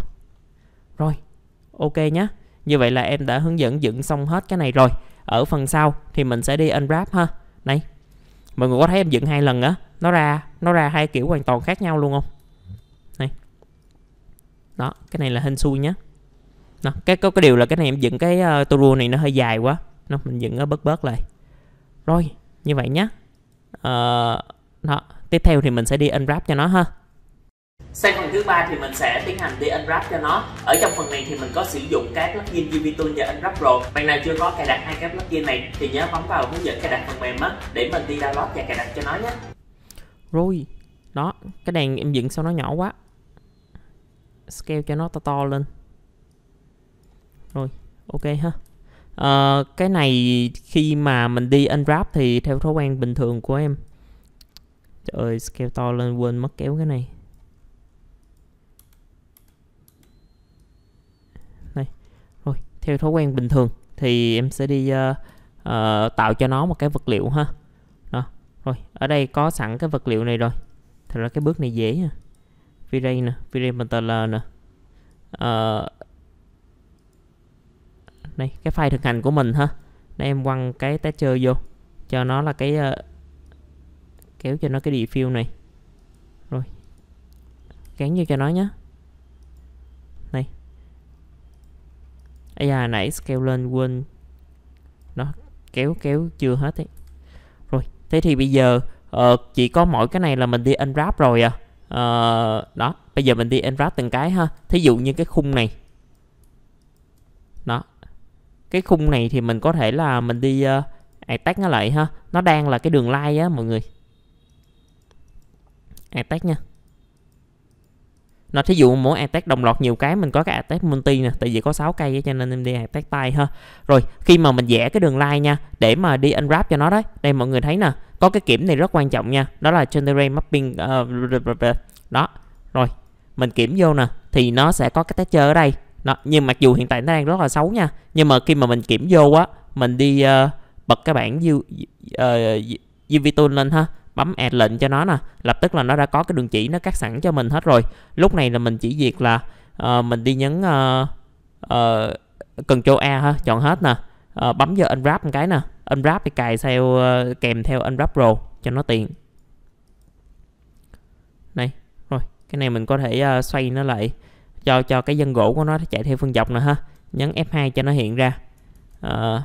rồi ok nhé như vậy là em đã hướng dẫn dựng xong hết cái này rồi ở phần sau thì mình sẽ đi unwrap ha này mọi người có thấy em dựng hai lần á nó ra nó ra hai kiểu hoàn toàn khác nhau luôn không này đó cái này là hình xui nhé nó cái có cái điều là cái này em dựng cái uh, ờ, tour này nó hơi dài quá nó mình dựng nó bớt bớt lại rồi như vậy nhé uh, ờ, đó tiếp theo thì mình sẽ đi unwrap cho nó ha sang phần thứ ba thì mình sẽ tiến hành đi unwrap cho nó ở trong phần này thì mình có sử dụng các plugin UVTool và unwrap rồi bạn nào chưa có cài đặt hai cái plugin này thì nhớ bấm vào hướng dẫn cài đặt phần mềm á để mình đi download và cài đặt cho nó nhé rồi đó cái đèn em dựng sao nó nhỏ quá scale cho nó to to lên rồi ok ha à, cái này khi mà mình đi unwrap thì theo thói quen bình thường của em trời ơi scale to lên quên mất kéo cái này Đây, rồi theo thói quen bình thường thì em sẽ đi uh, uh, tạo cho nó một cái vật liệu ha đó rồi ở đây có sẵn cái vật liệu này rồi thật ra cái bước này dễ nha V-Ray nè V-Ray nè uh, đây cái file thực hành của mình ha đây em quăng cái texture vô cho nó là cái uh, kéo cho nó cái defill này rồi gắn vô cho nó nhé này ấy da nãy scale lên quên nó kéo kéo chưa hết ấy rồi thế thì bây giờ uh, chỉ có mỗi cái này là mình đi unwrap rồi à uh, đó bây giờ mình đi unwrap từng cái ha thí dụ như cái khung này cái khung này thì mình có thể là mình đi uh, ờ, tách nó lại ha nó đang là cái đường like á mọi người tách nha nó thí dụ mỗi attack đồng loạt nhiều cái mình có cái attack multi nè tại vì có 6 cây cho nên em đi attack tay ha rồi khi mà mình vẽ cái đường line nha để mà đi unwrap cho nó đấy đây mọi người thấy nè có cái kiểm này rất quan trọng nha đó là generate mapping uh, đó rồi mình kiểm vô nè thì nó sẽ có cái texture ở đây đó nhưng mặc dù hiện tại nó đang rất là xấu nha nhưng mà khi mà mình kiểm vô á mình đi uh, bật cái bảng U, uh, UV tool lên ha bấm add lệnh cho nó nè lập tức là nó đã có cái đường chỉ nó cắt sẵn cho mình hết rồi lúc này là mình chỉ việc là uh, mình đi nhấn uh, ờ, uh, Ctrl A ha chọn hết nè uh, bấm vào unwrap một cái nè unwrap thì cài theo uh, kèm theo unwrap pro cho nó tiện này rồi cái này mình có thể uh, xoay nó lại cho cho cái dân gỗ của nó chạy theo phân dọc nữa ha nhấn F2 cho nó hiện ra à,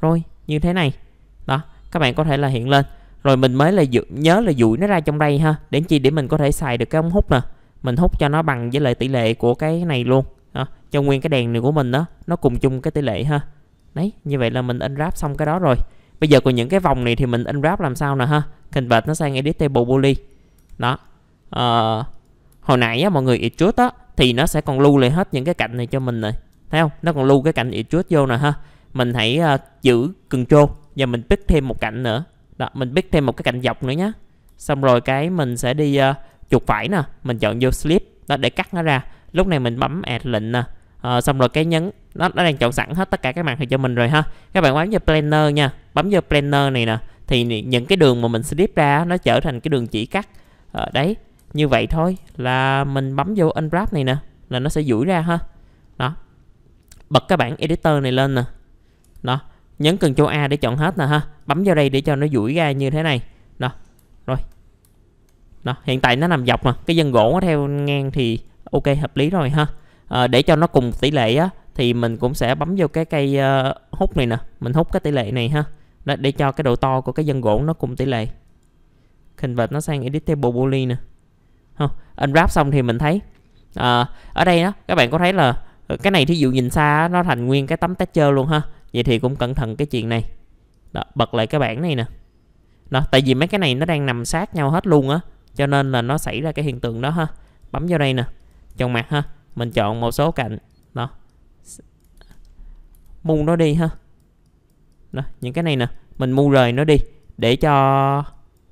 rồi như thế này đó các bạn có thể là hiện lên rồi mình mới là dự, nhớ là dụi nó ra trong đây ha đến chi để mình có thể xài được cái ống hút nè mình hút cho nó bằng với lại tỷ lệ của cái này luôn đó. cho nguyên cái đèn này của mình đó nó cùng chung cái tỷ lệ ha đấy như vậy là mình in ráp xong cái đó rồi bây giờ còn những cái vòng này thì mình in ráp làm sao nè ha hình convert nó sang edit table poly đó à, hồi nãy á, mọi người ít trước á thì nó sẽ còn lưu lại hết những cái cạnh này cho mình này thấy không nó còn lưu cái cạnh Etrude vô nè ha mình hãy uh, giữ Ctrl và mình pick thêm một cạnh nữa đó mình pick thêm một cái cạnh dọc nữa nhé xong rồi cái mình sẽ đi uh, chuột phải nè mình chọn vô slip đó để cắt nó ra lúc này mình bấm add lệnh nè à, xong rồi cái nhấn nó nó đang chọn sẵn hết tất cả các màn hình cho mình rồi ha các bạn bấm vô planner nha bấm vô planner này nè thì những cái đường mà mình slip ra nó trở thành cái đường chỉ cắt à, đấy như vậy thôi là mình bấm vô unwrap này nè là nó sẽ duỗi ra ha đó bật cái bảng editor này lên nè đó nhấn cần châu A để chọn hết nè ha bấm vào đây để cho nó duỗi ra như thế này đó rồi đó hiện tại nó nằm dọc mà cái dân gỗ nó theo ngang thì ok hợp lý rồi ha à, để cho nó cùng tỷ lệ á thì mình cũng sẽ bấm vô cái cây uh, hút này nè mình hút cái tỷ lệ này ha đó, để cho cái độ to của cái dân gỗ nó cùng tỷ lệ convert nó sang editable boolean nè không unwrap xong thì mình thấy à, ở đây đó các bạn có thấy là cái này thí dụ nhìn xa nó thành nguyên cái tấm texture luôn ha vậy thì cũng cẩn thận cái chuyện này đó, bật lại cái bảng này nè đó, tại vì mấy cái này nó đang nằm sát nhau hết luôn á cho nên là nó xảy ra cái hiện tượng đó ha bấm vào đây nè chọn mặt ha mình chọn một số cạnh đó mu nó đi ha đó, những cái này nè mình mu rời nó đi để cho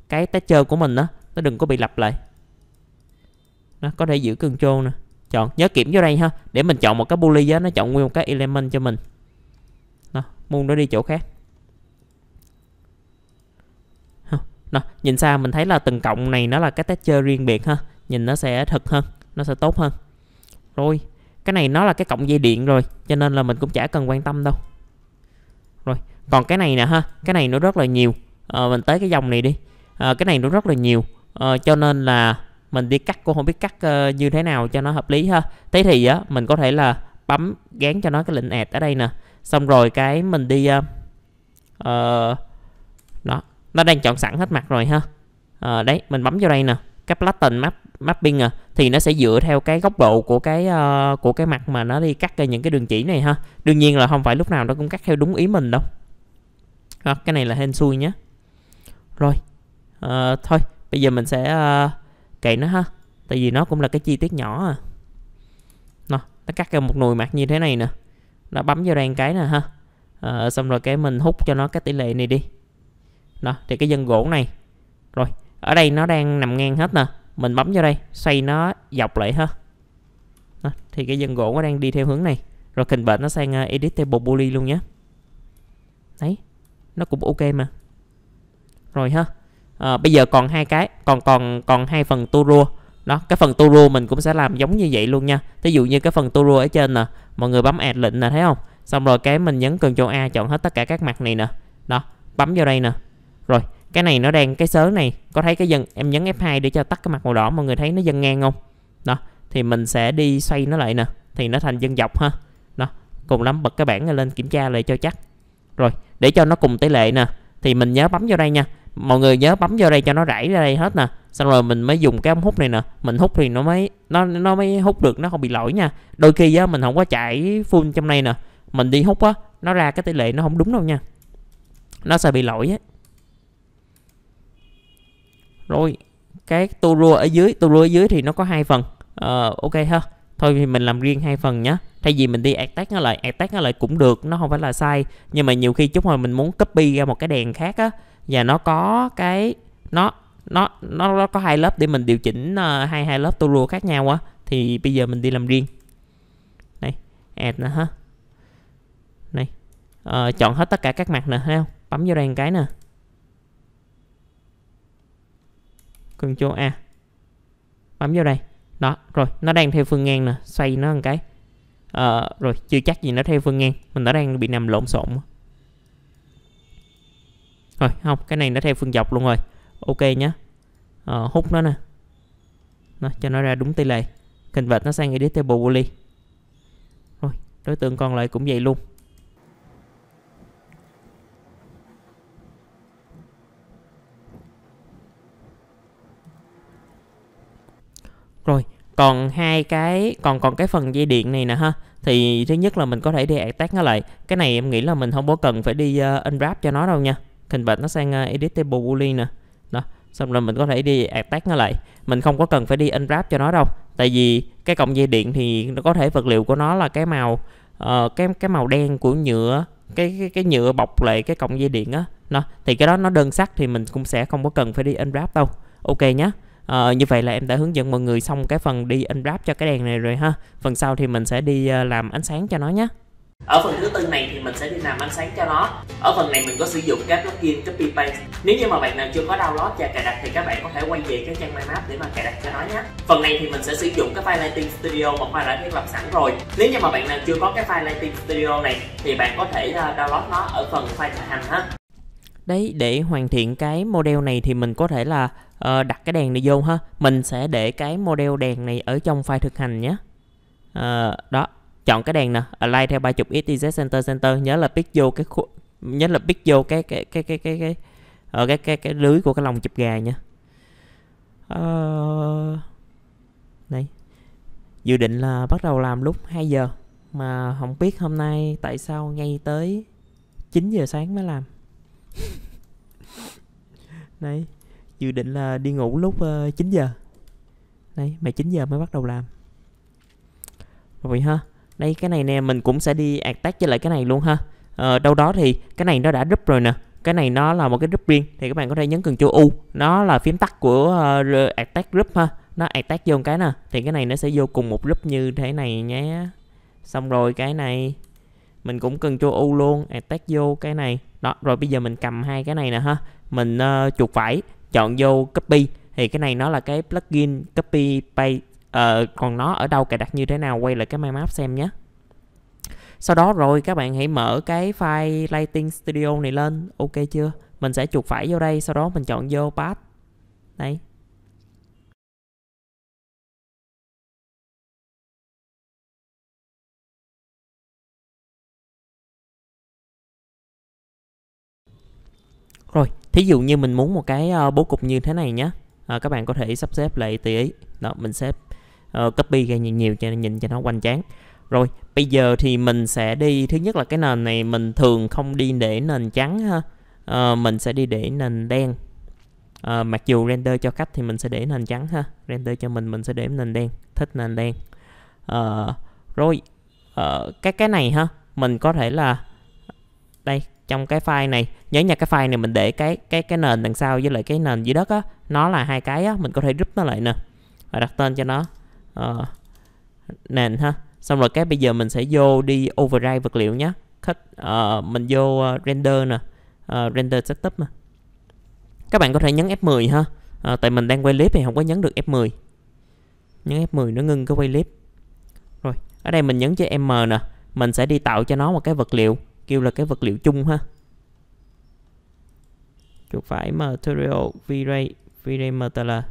cái texture của mình đó nó đừng có bị lặp lại nó có thể giữ control nè chọn nhớ kiểm vô đây ha để mình chọn một cái bully đó nó chọn nguyên một cái element cho mình nó muôn nó đi chỗ khác nó nhìn xa mình thấy là từng cộng này nó là cái texture riêng biệt ha nhìn nó sẽ thật hơn nó sẽ tốt hơn rồi cái này nó là cái cộng dây điện rồi cho nên là mình cũng chả cần quan tâm đâu rồi còn cái này nè ha cái này nó rất là nhiều à, mình tới cái dòng này đi à, cái này nó rất là nhiều à, cho nên là mình đi cắt cũng không biết cắt ờ, như thế nào cho nó hợp lý ha thế thì á mình có thể là bấm gán cho nó cái lệnh ẹt ở đây nè xong rồi cái mình đi uh, đó nó đang chọn sẵn hết mặt rồi ha uh, đấy mình bấm vô đây nè cái platin map mapping à thì nó sẽ dựa theo cái góc độ của cái uh, của cái mặt mà nó đi cắt những cái đường chỉ này ha đương nhiên là không phải lúc nào nó cũng cắt theo đúng ý mình đâu đó, cái này là hên xui nhé rồi uh, thôi bây giờ mình sẽ uh, kệ nó ha tại vì nó cũng là cái chi tiết nhỏ à nó nó cắt ra một nồi mặt như thế này nè nó bấm vào đây cái nè ha à, xong rồi cái mình hút cho nó cái tỷ lệ này đi đó thì cái dân gỗ này rồi ở đây nó đang nằm ngang hết nè mình bấm vào đây xoay nó dọc lại ha đó, thì cái dân gỗ nó đang đi theo hướng này rồi kình bệnh nó sang uh, edit table poly luôn nhé đấy nó cũng ok mà rồi ha à, bây giờ còn hai cái còn còn còn hai phần tua rua đó cái phần tua rua mình cũng sẽ làm giống như vậy luôn nha ví dụ như cái phần tua rua ở trên nè mọi người bấm add lệnh nè thấy không xong rồi cái mình nhấn cần Ctrl A chọn hết tất cả các mặt này nè đó bấm vào đây nè rồi cái này nó đang cái sớ này có thấy cái dân em nhấn F2 để cho tắt cái mặt màu đỏ mọi người thấy nó dân ngang không đó thì mình sẽ đi xoay nó lại nè thì nó thành dân dọc ha đó cùng lắm bật cái bảng này lên kiểm tra lại cho chắc rồi để cho nó cùng tỷ lệ nè thì mình nhớ bấm vào đây nha mọi người nhớ bấm vô đây cho nó rải ra đây hết nè xong rồi mình mới dùng cái ống hút này nè mình hút thì nó mới nó nó mới hút được nó không bị lỗi nha đôi khi á mình không có chảy phun trong này nè mình đi hút á nó ra cái tỷ lệ nó không đúng đâu nha nó sẽ bị lỗi á rồi cái tua rua ở dưới tua rua ở dưới thì nó có hai phần ờ, ok ha thôi thì mình làm riêng hai phần nhé thay vì mình đi attack nó lại attack nó lại cũng được nó không phải là sai nhưng mà nhiều khi chút hồi mình muốn copy ra một cái đèn khác á và nó có cái nó nó nó, nó có hai lớp để mình điều chỉnh uh, hai hai lớp tô khác nhau á thì bây giờ mình đi làm riêng này add nè ha này uh, ờ, chọn hết tất cả các mặt nè thấy không bấm vô đây một cái nè Ctrl A bấm vô đây đó rồi nó đang theo phương ngang nè xoay nó một cái uh, rồi chưa chắc gì nó theo phương ngang mình nó đang bị nằm lộn xộn rồi không cái này nó theo phương dọc luôn rồi ok nhá ờ, hút nó nè nó, cho nó ra đúng tỷ lệ vệt nó sang editable poly rồi đối tượng còn lại cũng vậy luôn rồi còn hai cái còn còn cái phần dây điện này nè ha thì thứ nhất là mình có thể đi tác nó lại cái này em nghĩ là mình không có cần phải đi uh, unwrap cho nó đâu nha Hình bệt nó sang ờ, edit table boolean nè đó xong rồi mình có thể đi attack nó lại mình không có cần phải đi unwrap cho nó đâu tại vì cái cọng dây điện thì nó có thể vật liệu của nó là cái màu uh, cái cái màu đen của nhựa cái cái, cái nhựa bọc lại cái cọng dây điện á nó thì cái đó nó đơn sắc thì mình cũng sẽ không có cần phải đi unwrap đâu ok nhé uh, ờ, như vậy là em đã hướng dẫn mọi người xong cái phần đi unwrap cho cái đèn này rồi ha phần sau thì mình sẽ đi làm ánh sáng cho nó nhé ở phần thứ tư này thì mình sẽ đi làm ánh sáng cho nó ở phần này mình có sử dụng các plugin copy paste nếu như mà bạn nào chưa có download và cài đặt thì các bạn có thể quay về cái trang mymap để mà cài đặt cho nó nhé phần này thì mình sẽ sử dụng cái file lighting studio mà khoa đã thiết lập sẵn rồi nếu như mà bạn nào chưa có cái file lighting studio này thì bạn có thể ờ, download nó ở phần file thực hành ha Đấy, để hoàn thiện cái model này thì mình có thể là uh, đặt cái đèn này vô ha. Mình sẽ để cái model đèn này ở trong file thực hành nhé. Uh, đó, chọn cái đèn nè align theo 30 XYZ center center nhớ là pick vô cái khu, nhớ là pick vô cái cái cái cái cái cái ờ, cái, cái, cái, lưới của cái lồng chụp gà nha uh, này dự định là bắt đầu làm lúc 2 giờ mà không biết hôm nay tại sao ngay tới 9 giờ sáng mới làm này dự định là đi ngủ lúc uh, ờ, 9 giờ này mà 9 giờ mới bắt đầu làm rồi ha đây cái này nè mình cũng sẽ đi attack với lại cái này luôn ha ờ, đâu đó thì cái này nó đã group rồi nè cái này nó là một cái group riêng thì các bạn có thể nhấn cần chữ u nó là phím tắt của uh, ờ, attack group ha nó attack vô cái nè thì cái này nó sẽ vô cùng một group như thế này nhé xong rồi cái này mình cũng cần cho u luôn attack vô cái này đó rồi bây giờ mình cầm hai cái này nè ha mình uh, chuột phải chọn vô copy thì cái này nó là cái plugin copy paste uh, còn nó ở đâu cài đặt như thế nào quay lại cái map xem nhé sau đó rồi các bạn hãy mở cái file Lighting Studio này lên ok chưa mình sẽ chuột phải vô đây sau đó mình chọn vô path đây Rồi, thí dụ như mình muốn một cái ờ, bố cục như thế này nhé. À, các bạn có thể sắp xếp lại tùy ý. Đó, mình xếp uh, copy ra nhiều, nhiều cho nhìn cho nó hoành tráng rồi bây giờ thì mình sẽ đi thứ nhất là cái nền này mình thường không đi để nền trắng ha uh, mình sẽ đi để nền đen uh, mặc dù render cho khách thì mình sẽ để nền trắng ha render cho mình mình sẽ để nền đen thích nền đen uh, rồi uh, cái cái này ha mình có thể là đây trong cái file này nhớ nha cái file này mình để cái cái cái nền đằng sau với lại cái nền dưới đất á nó là hai cái á mình có thể rút nó lại nè và đặt tên cho nó uh, nền ha xong rồi cái bây giờ mình sẽ vô đi override vật liệu nhé khách uh, mình vô uh, render nè uh, render setup nè các bạn có thể nhấn F10 ha uh, tại mình đang quay clip thì không có nhấn được F10 nhấn F10 nó ngưng cái quay clip rồi ở đây mình nhấn chữ M nè mình sẽ đi tạo cho nó một cái vật liệu kêu là cái vật liệu chung ha chuột phải material v vray v Material à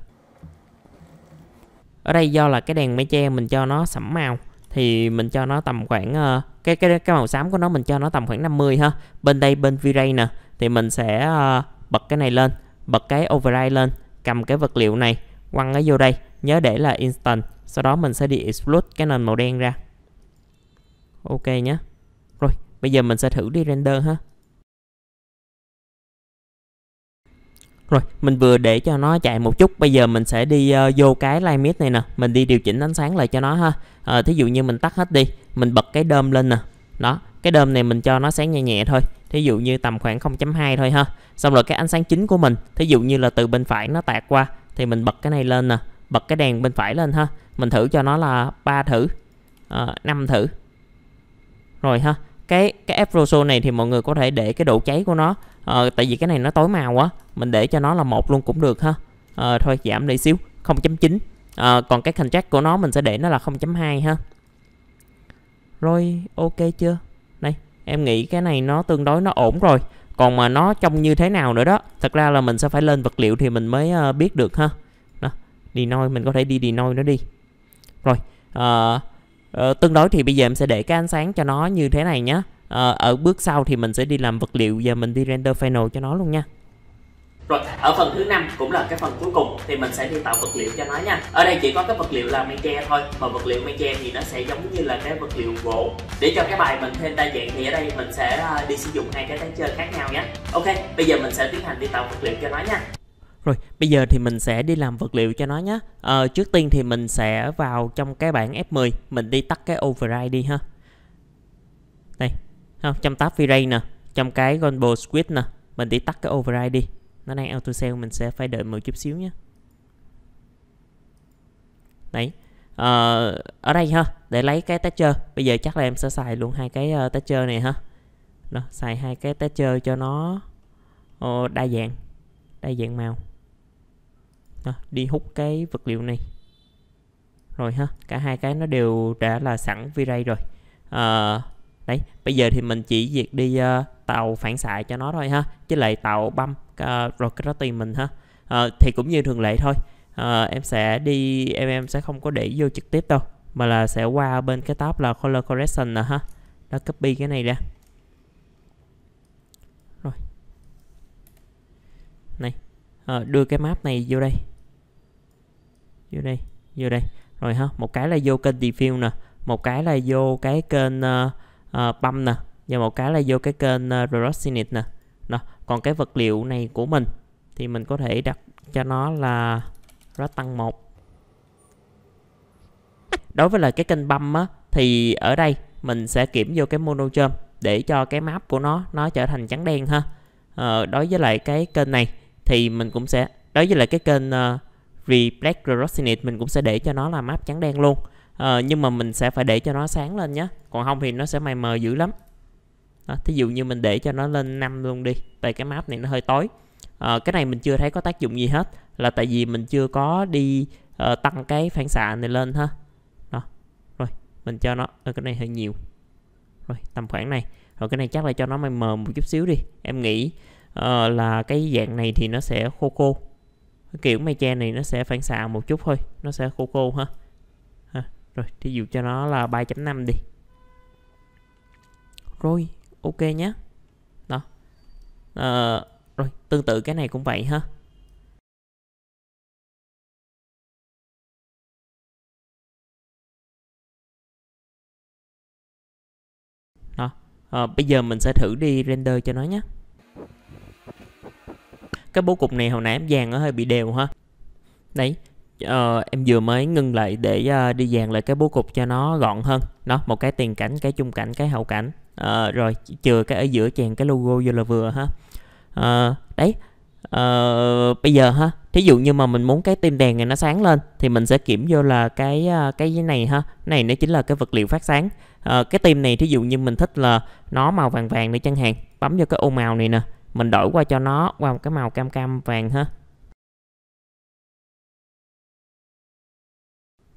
ở đây do là cái đèn mây che mình cho nó sẫm màu thì mình cho nó tầm khoảng uh, cái cái cái màu xám của nó mình cho nó tầm khoảng 50 ha. Bên đây bên V-Ray nè thì mình sẽ uh, bật cái này lên, bật cái override lên, cầm cái vật liệu này quăng nó vô đây, nhớ để là instant. Sau đó mình sẽ đi explode cái nền màu đen ra. Ok nhé. Rồi, bây giờ mình sẽ thử đi render ha. Rồi, mình vừa để cho nó chạy một chút. Bây giờ mình sẽ đi uh, vô cái line mid này nè. Mình đi điều chỉnh ánh sáng lại cho nó ha. À, thí dụ như mình tắt hết đi. Mình bật cái đơm lên nè. Đó, cái đơm này mình cho nó sáng nhẹ nhẹ thôi. Thí dụ như tầm khoảng 0.2 thôi ha. Xong rồi cái ánh sáng chính của mình. Thí dụ như là từ bên phải nó tạt qua. Thì mình bật cái này lên nè. Bật cái đèn bên phải lên ha. Mình thử cho nó là ba thử. À, ờ, 5 thử. Rồi ha cái cái aerosol này thì mọi người có thể để cái độ cháy của nó à, tại vì cái này nó tối màu quá mình để cho nó là một luôn cũng được ha à, thôi giảm đi xíu 0.9 à, ờ, còn cái contract của nó mình sẽ để nó là 0.2 ha rồi ok chưa đây em nghĩ cái này nó tương đối nó ổn rồi còn mà nó trông như thế nào nữa đó thật ra là mình sẽ phải lên vật liệu thì mình mới biết được ha đó noi mình có thể đi đi noi nó đi rồi uh, tương đối thì bây giờ em sẽ để cái ánh sáng cho nó như thế này nhé à, ở bước sau thì mình sẽ đi làm vật liệu và mình đi render final cho nó luôn nha rồi ở phần thứ năm cũng là cái phần cuối cùng thì mình sẽ đi tạo vật liệu cho nó nha ở đây chỉ có cái vật liệu là mây tre thôi mà vật liệu mây tre thì nó sẽ giống như là cái vật liệu gỗ để cho cái bài mình thêm đa dạng thì ở đây mình sẽ à, đi sử dụng hai cái tay chơi khác nhau nhé ok bây giờ mình sẽ tiến hành đi tạo vật liệu cho nó nha rồi, bây giờ thì mình sẽ đi làm vật liệu cho nó nhé. À, trước tiên thì mình sẽ vào trong cái bảng F10, mình đi tắt cái override đi ha không trăm tám V-Ray nè trong cái Gumball Squid nè mình đi tắt cái override đi nó đang auto sell mình sẽ phải đợi một chút xíu nhé đấy à, ở đây ha để lấy cái texture bây giờ chắc là em sẽ xài luôn hai cái uh, texture này ha đó, xài hai cái texture cho nó ờ, đa dạng đa dạng màu đó, đi hút cái vật liệu này rồi ha cả hai cái nó đều đã là sẵn V-Ray rồi à, đấy bây giờ thì mình chỉ việc đi uh, tàu phản xạ cho nó thôi ha chứ lại tàu băm uh, rồi cái đó tùy mình ha uh, thì cũng như thường lệ thôi uh, em sẽ đi em em sẽ không có để vô trực tiếp đâu mà là sẽ qua bên cái tab là color correction nè ha đó copy cái này ra rồi này uh, đưa cái map này vô đây vô đây vô đây rồi ha một cái là vô kênh review nè một cái là vô cái kênh uh, uh, pump nè và một cái là vô cái kênh uh, ờ, Rosinit nè nè còn cái vật liệu này của mình thì mình có thể đặt cho nó là rất tăng một đối với là cái kênh băm á thì ở đây mình sẽ kiểm vô cái monochrom để cho cái map của nó nó trở thành trắng đen ha ờ, đối với lại cái kênh này thì mình cũng sẽ đối với lại cái kênh uh, reflect rosinate mình cũng sẽ để cho nó là map trắng đen luôn à, nhưng mà mình sẽ phải để cho nó sáng lên nhé còn không thì nó sẽ mày mờ dữ lắm đó, thí dụ như mình để cho nó lên 5 luôn đi tại cái map này nó hơi tối à, cái này mình chưa thấy có tác dụng gì hết là tại vì mình chưa có đi uh, tăng cái phản xạ này lên ha đó rồi mình cho nó ở cái này hơi nhiều rồi tầm khoảng này rồi cái này chắc là cho nó mày mờ một chút xíu đi em nghĩ uh, là cái dạng này thì nó sẽ khô khô cái kiểu mây che này nó sẽ phản xạ một chút thôi nó sẽ khô khô ha rồi thí dụ cho nó là 3.5 đi rồi ok nhé đó à, rồi tương tự cái này cũng vậy ha đó à, bây giờ mình sẽ thử đi render cho nó nhé cái bố cục này hồi nãy em vàng nó hơi bị đều ha đấy Ờ, em vừa mới ngưng lại để uh, đi dàn lại cái bố cục cho nó gọn hơn nó một cái tiền cảnh cái trung cảnh cái hậu cảnh uh, rồi chừa cái ở giữa chèn cái logo vô là vừa ha uh, đấy uh, bây giờ ha thí dụ như mà mình muốn cái tim đèn này nó sáng lên thì mình sẽ kiểm vô là cái cái này ha này nó chính là cái vật liệu phát sáng uh, cái tim này thí dụ như mình thích là nó màu vàng vàng đi chẳng hạn bấm vô cái ô màu này nè mình đổi qua cho nó qua một cái màu cam cam vàng ha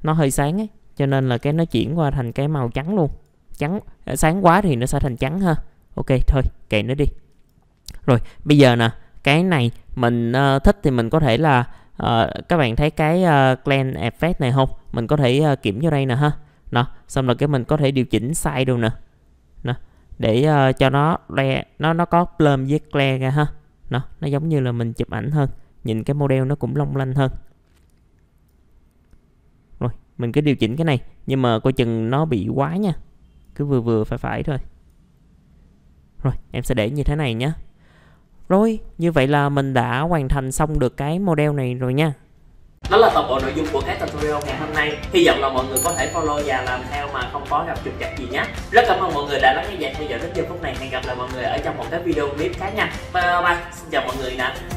nó hơi sáng ấy cho nên là cái nó chuyển qua thành cái màu trắng luôn trắng ờ, sáng quá thì nó sẽ thành trắng ha ok thôi kệ nó đi rồi bây giờ nè cái này mình uh, thích thì mình có thể là uh, các bạn thấy cái uh, clan effect này không mình có thể uh, kiểm vô đây nè ha nó xong rồi cái mình có thể điều chỉnh size đâu nè nè để uh, cho nó le nó nó có plum với clear ra ha nó nó giống như là mình chụp ảnh hơn nhìn cái model nó cũng long lanh hơn mình cứ điều chỉnh cái này nhưng mà coi chừng nó bị quá nha cứ vừa vừa phải phải thôi rồi em sẽ để như thế này nhé rồi như vậy là mình đã hoàn thành xong được cái model này rồi nha đó là toàn bộ nội dung của cái tutorial ngày hôm nay hy vọng là mọi người có thể follow và làm theo mà không có gặp trục trặc gì nhé rất cảm ơn mọi người đã lắng nghe và theo dõi đến giờ phút này hẹn gặp lại mọi người ở trong một cái video clip khác nha bye bye xin chào mọi người nè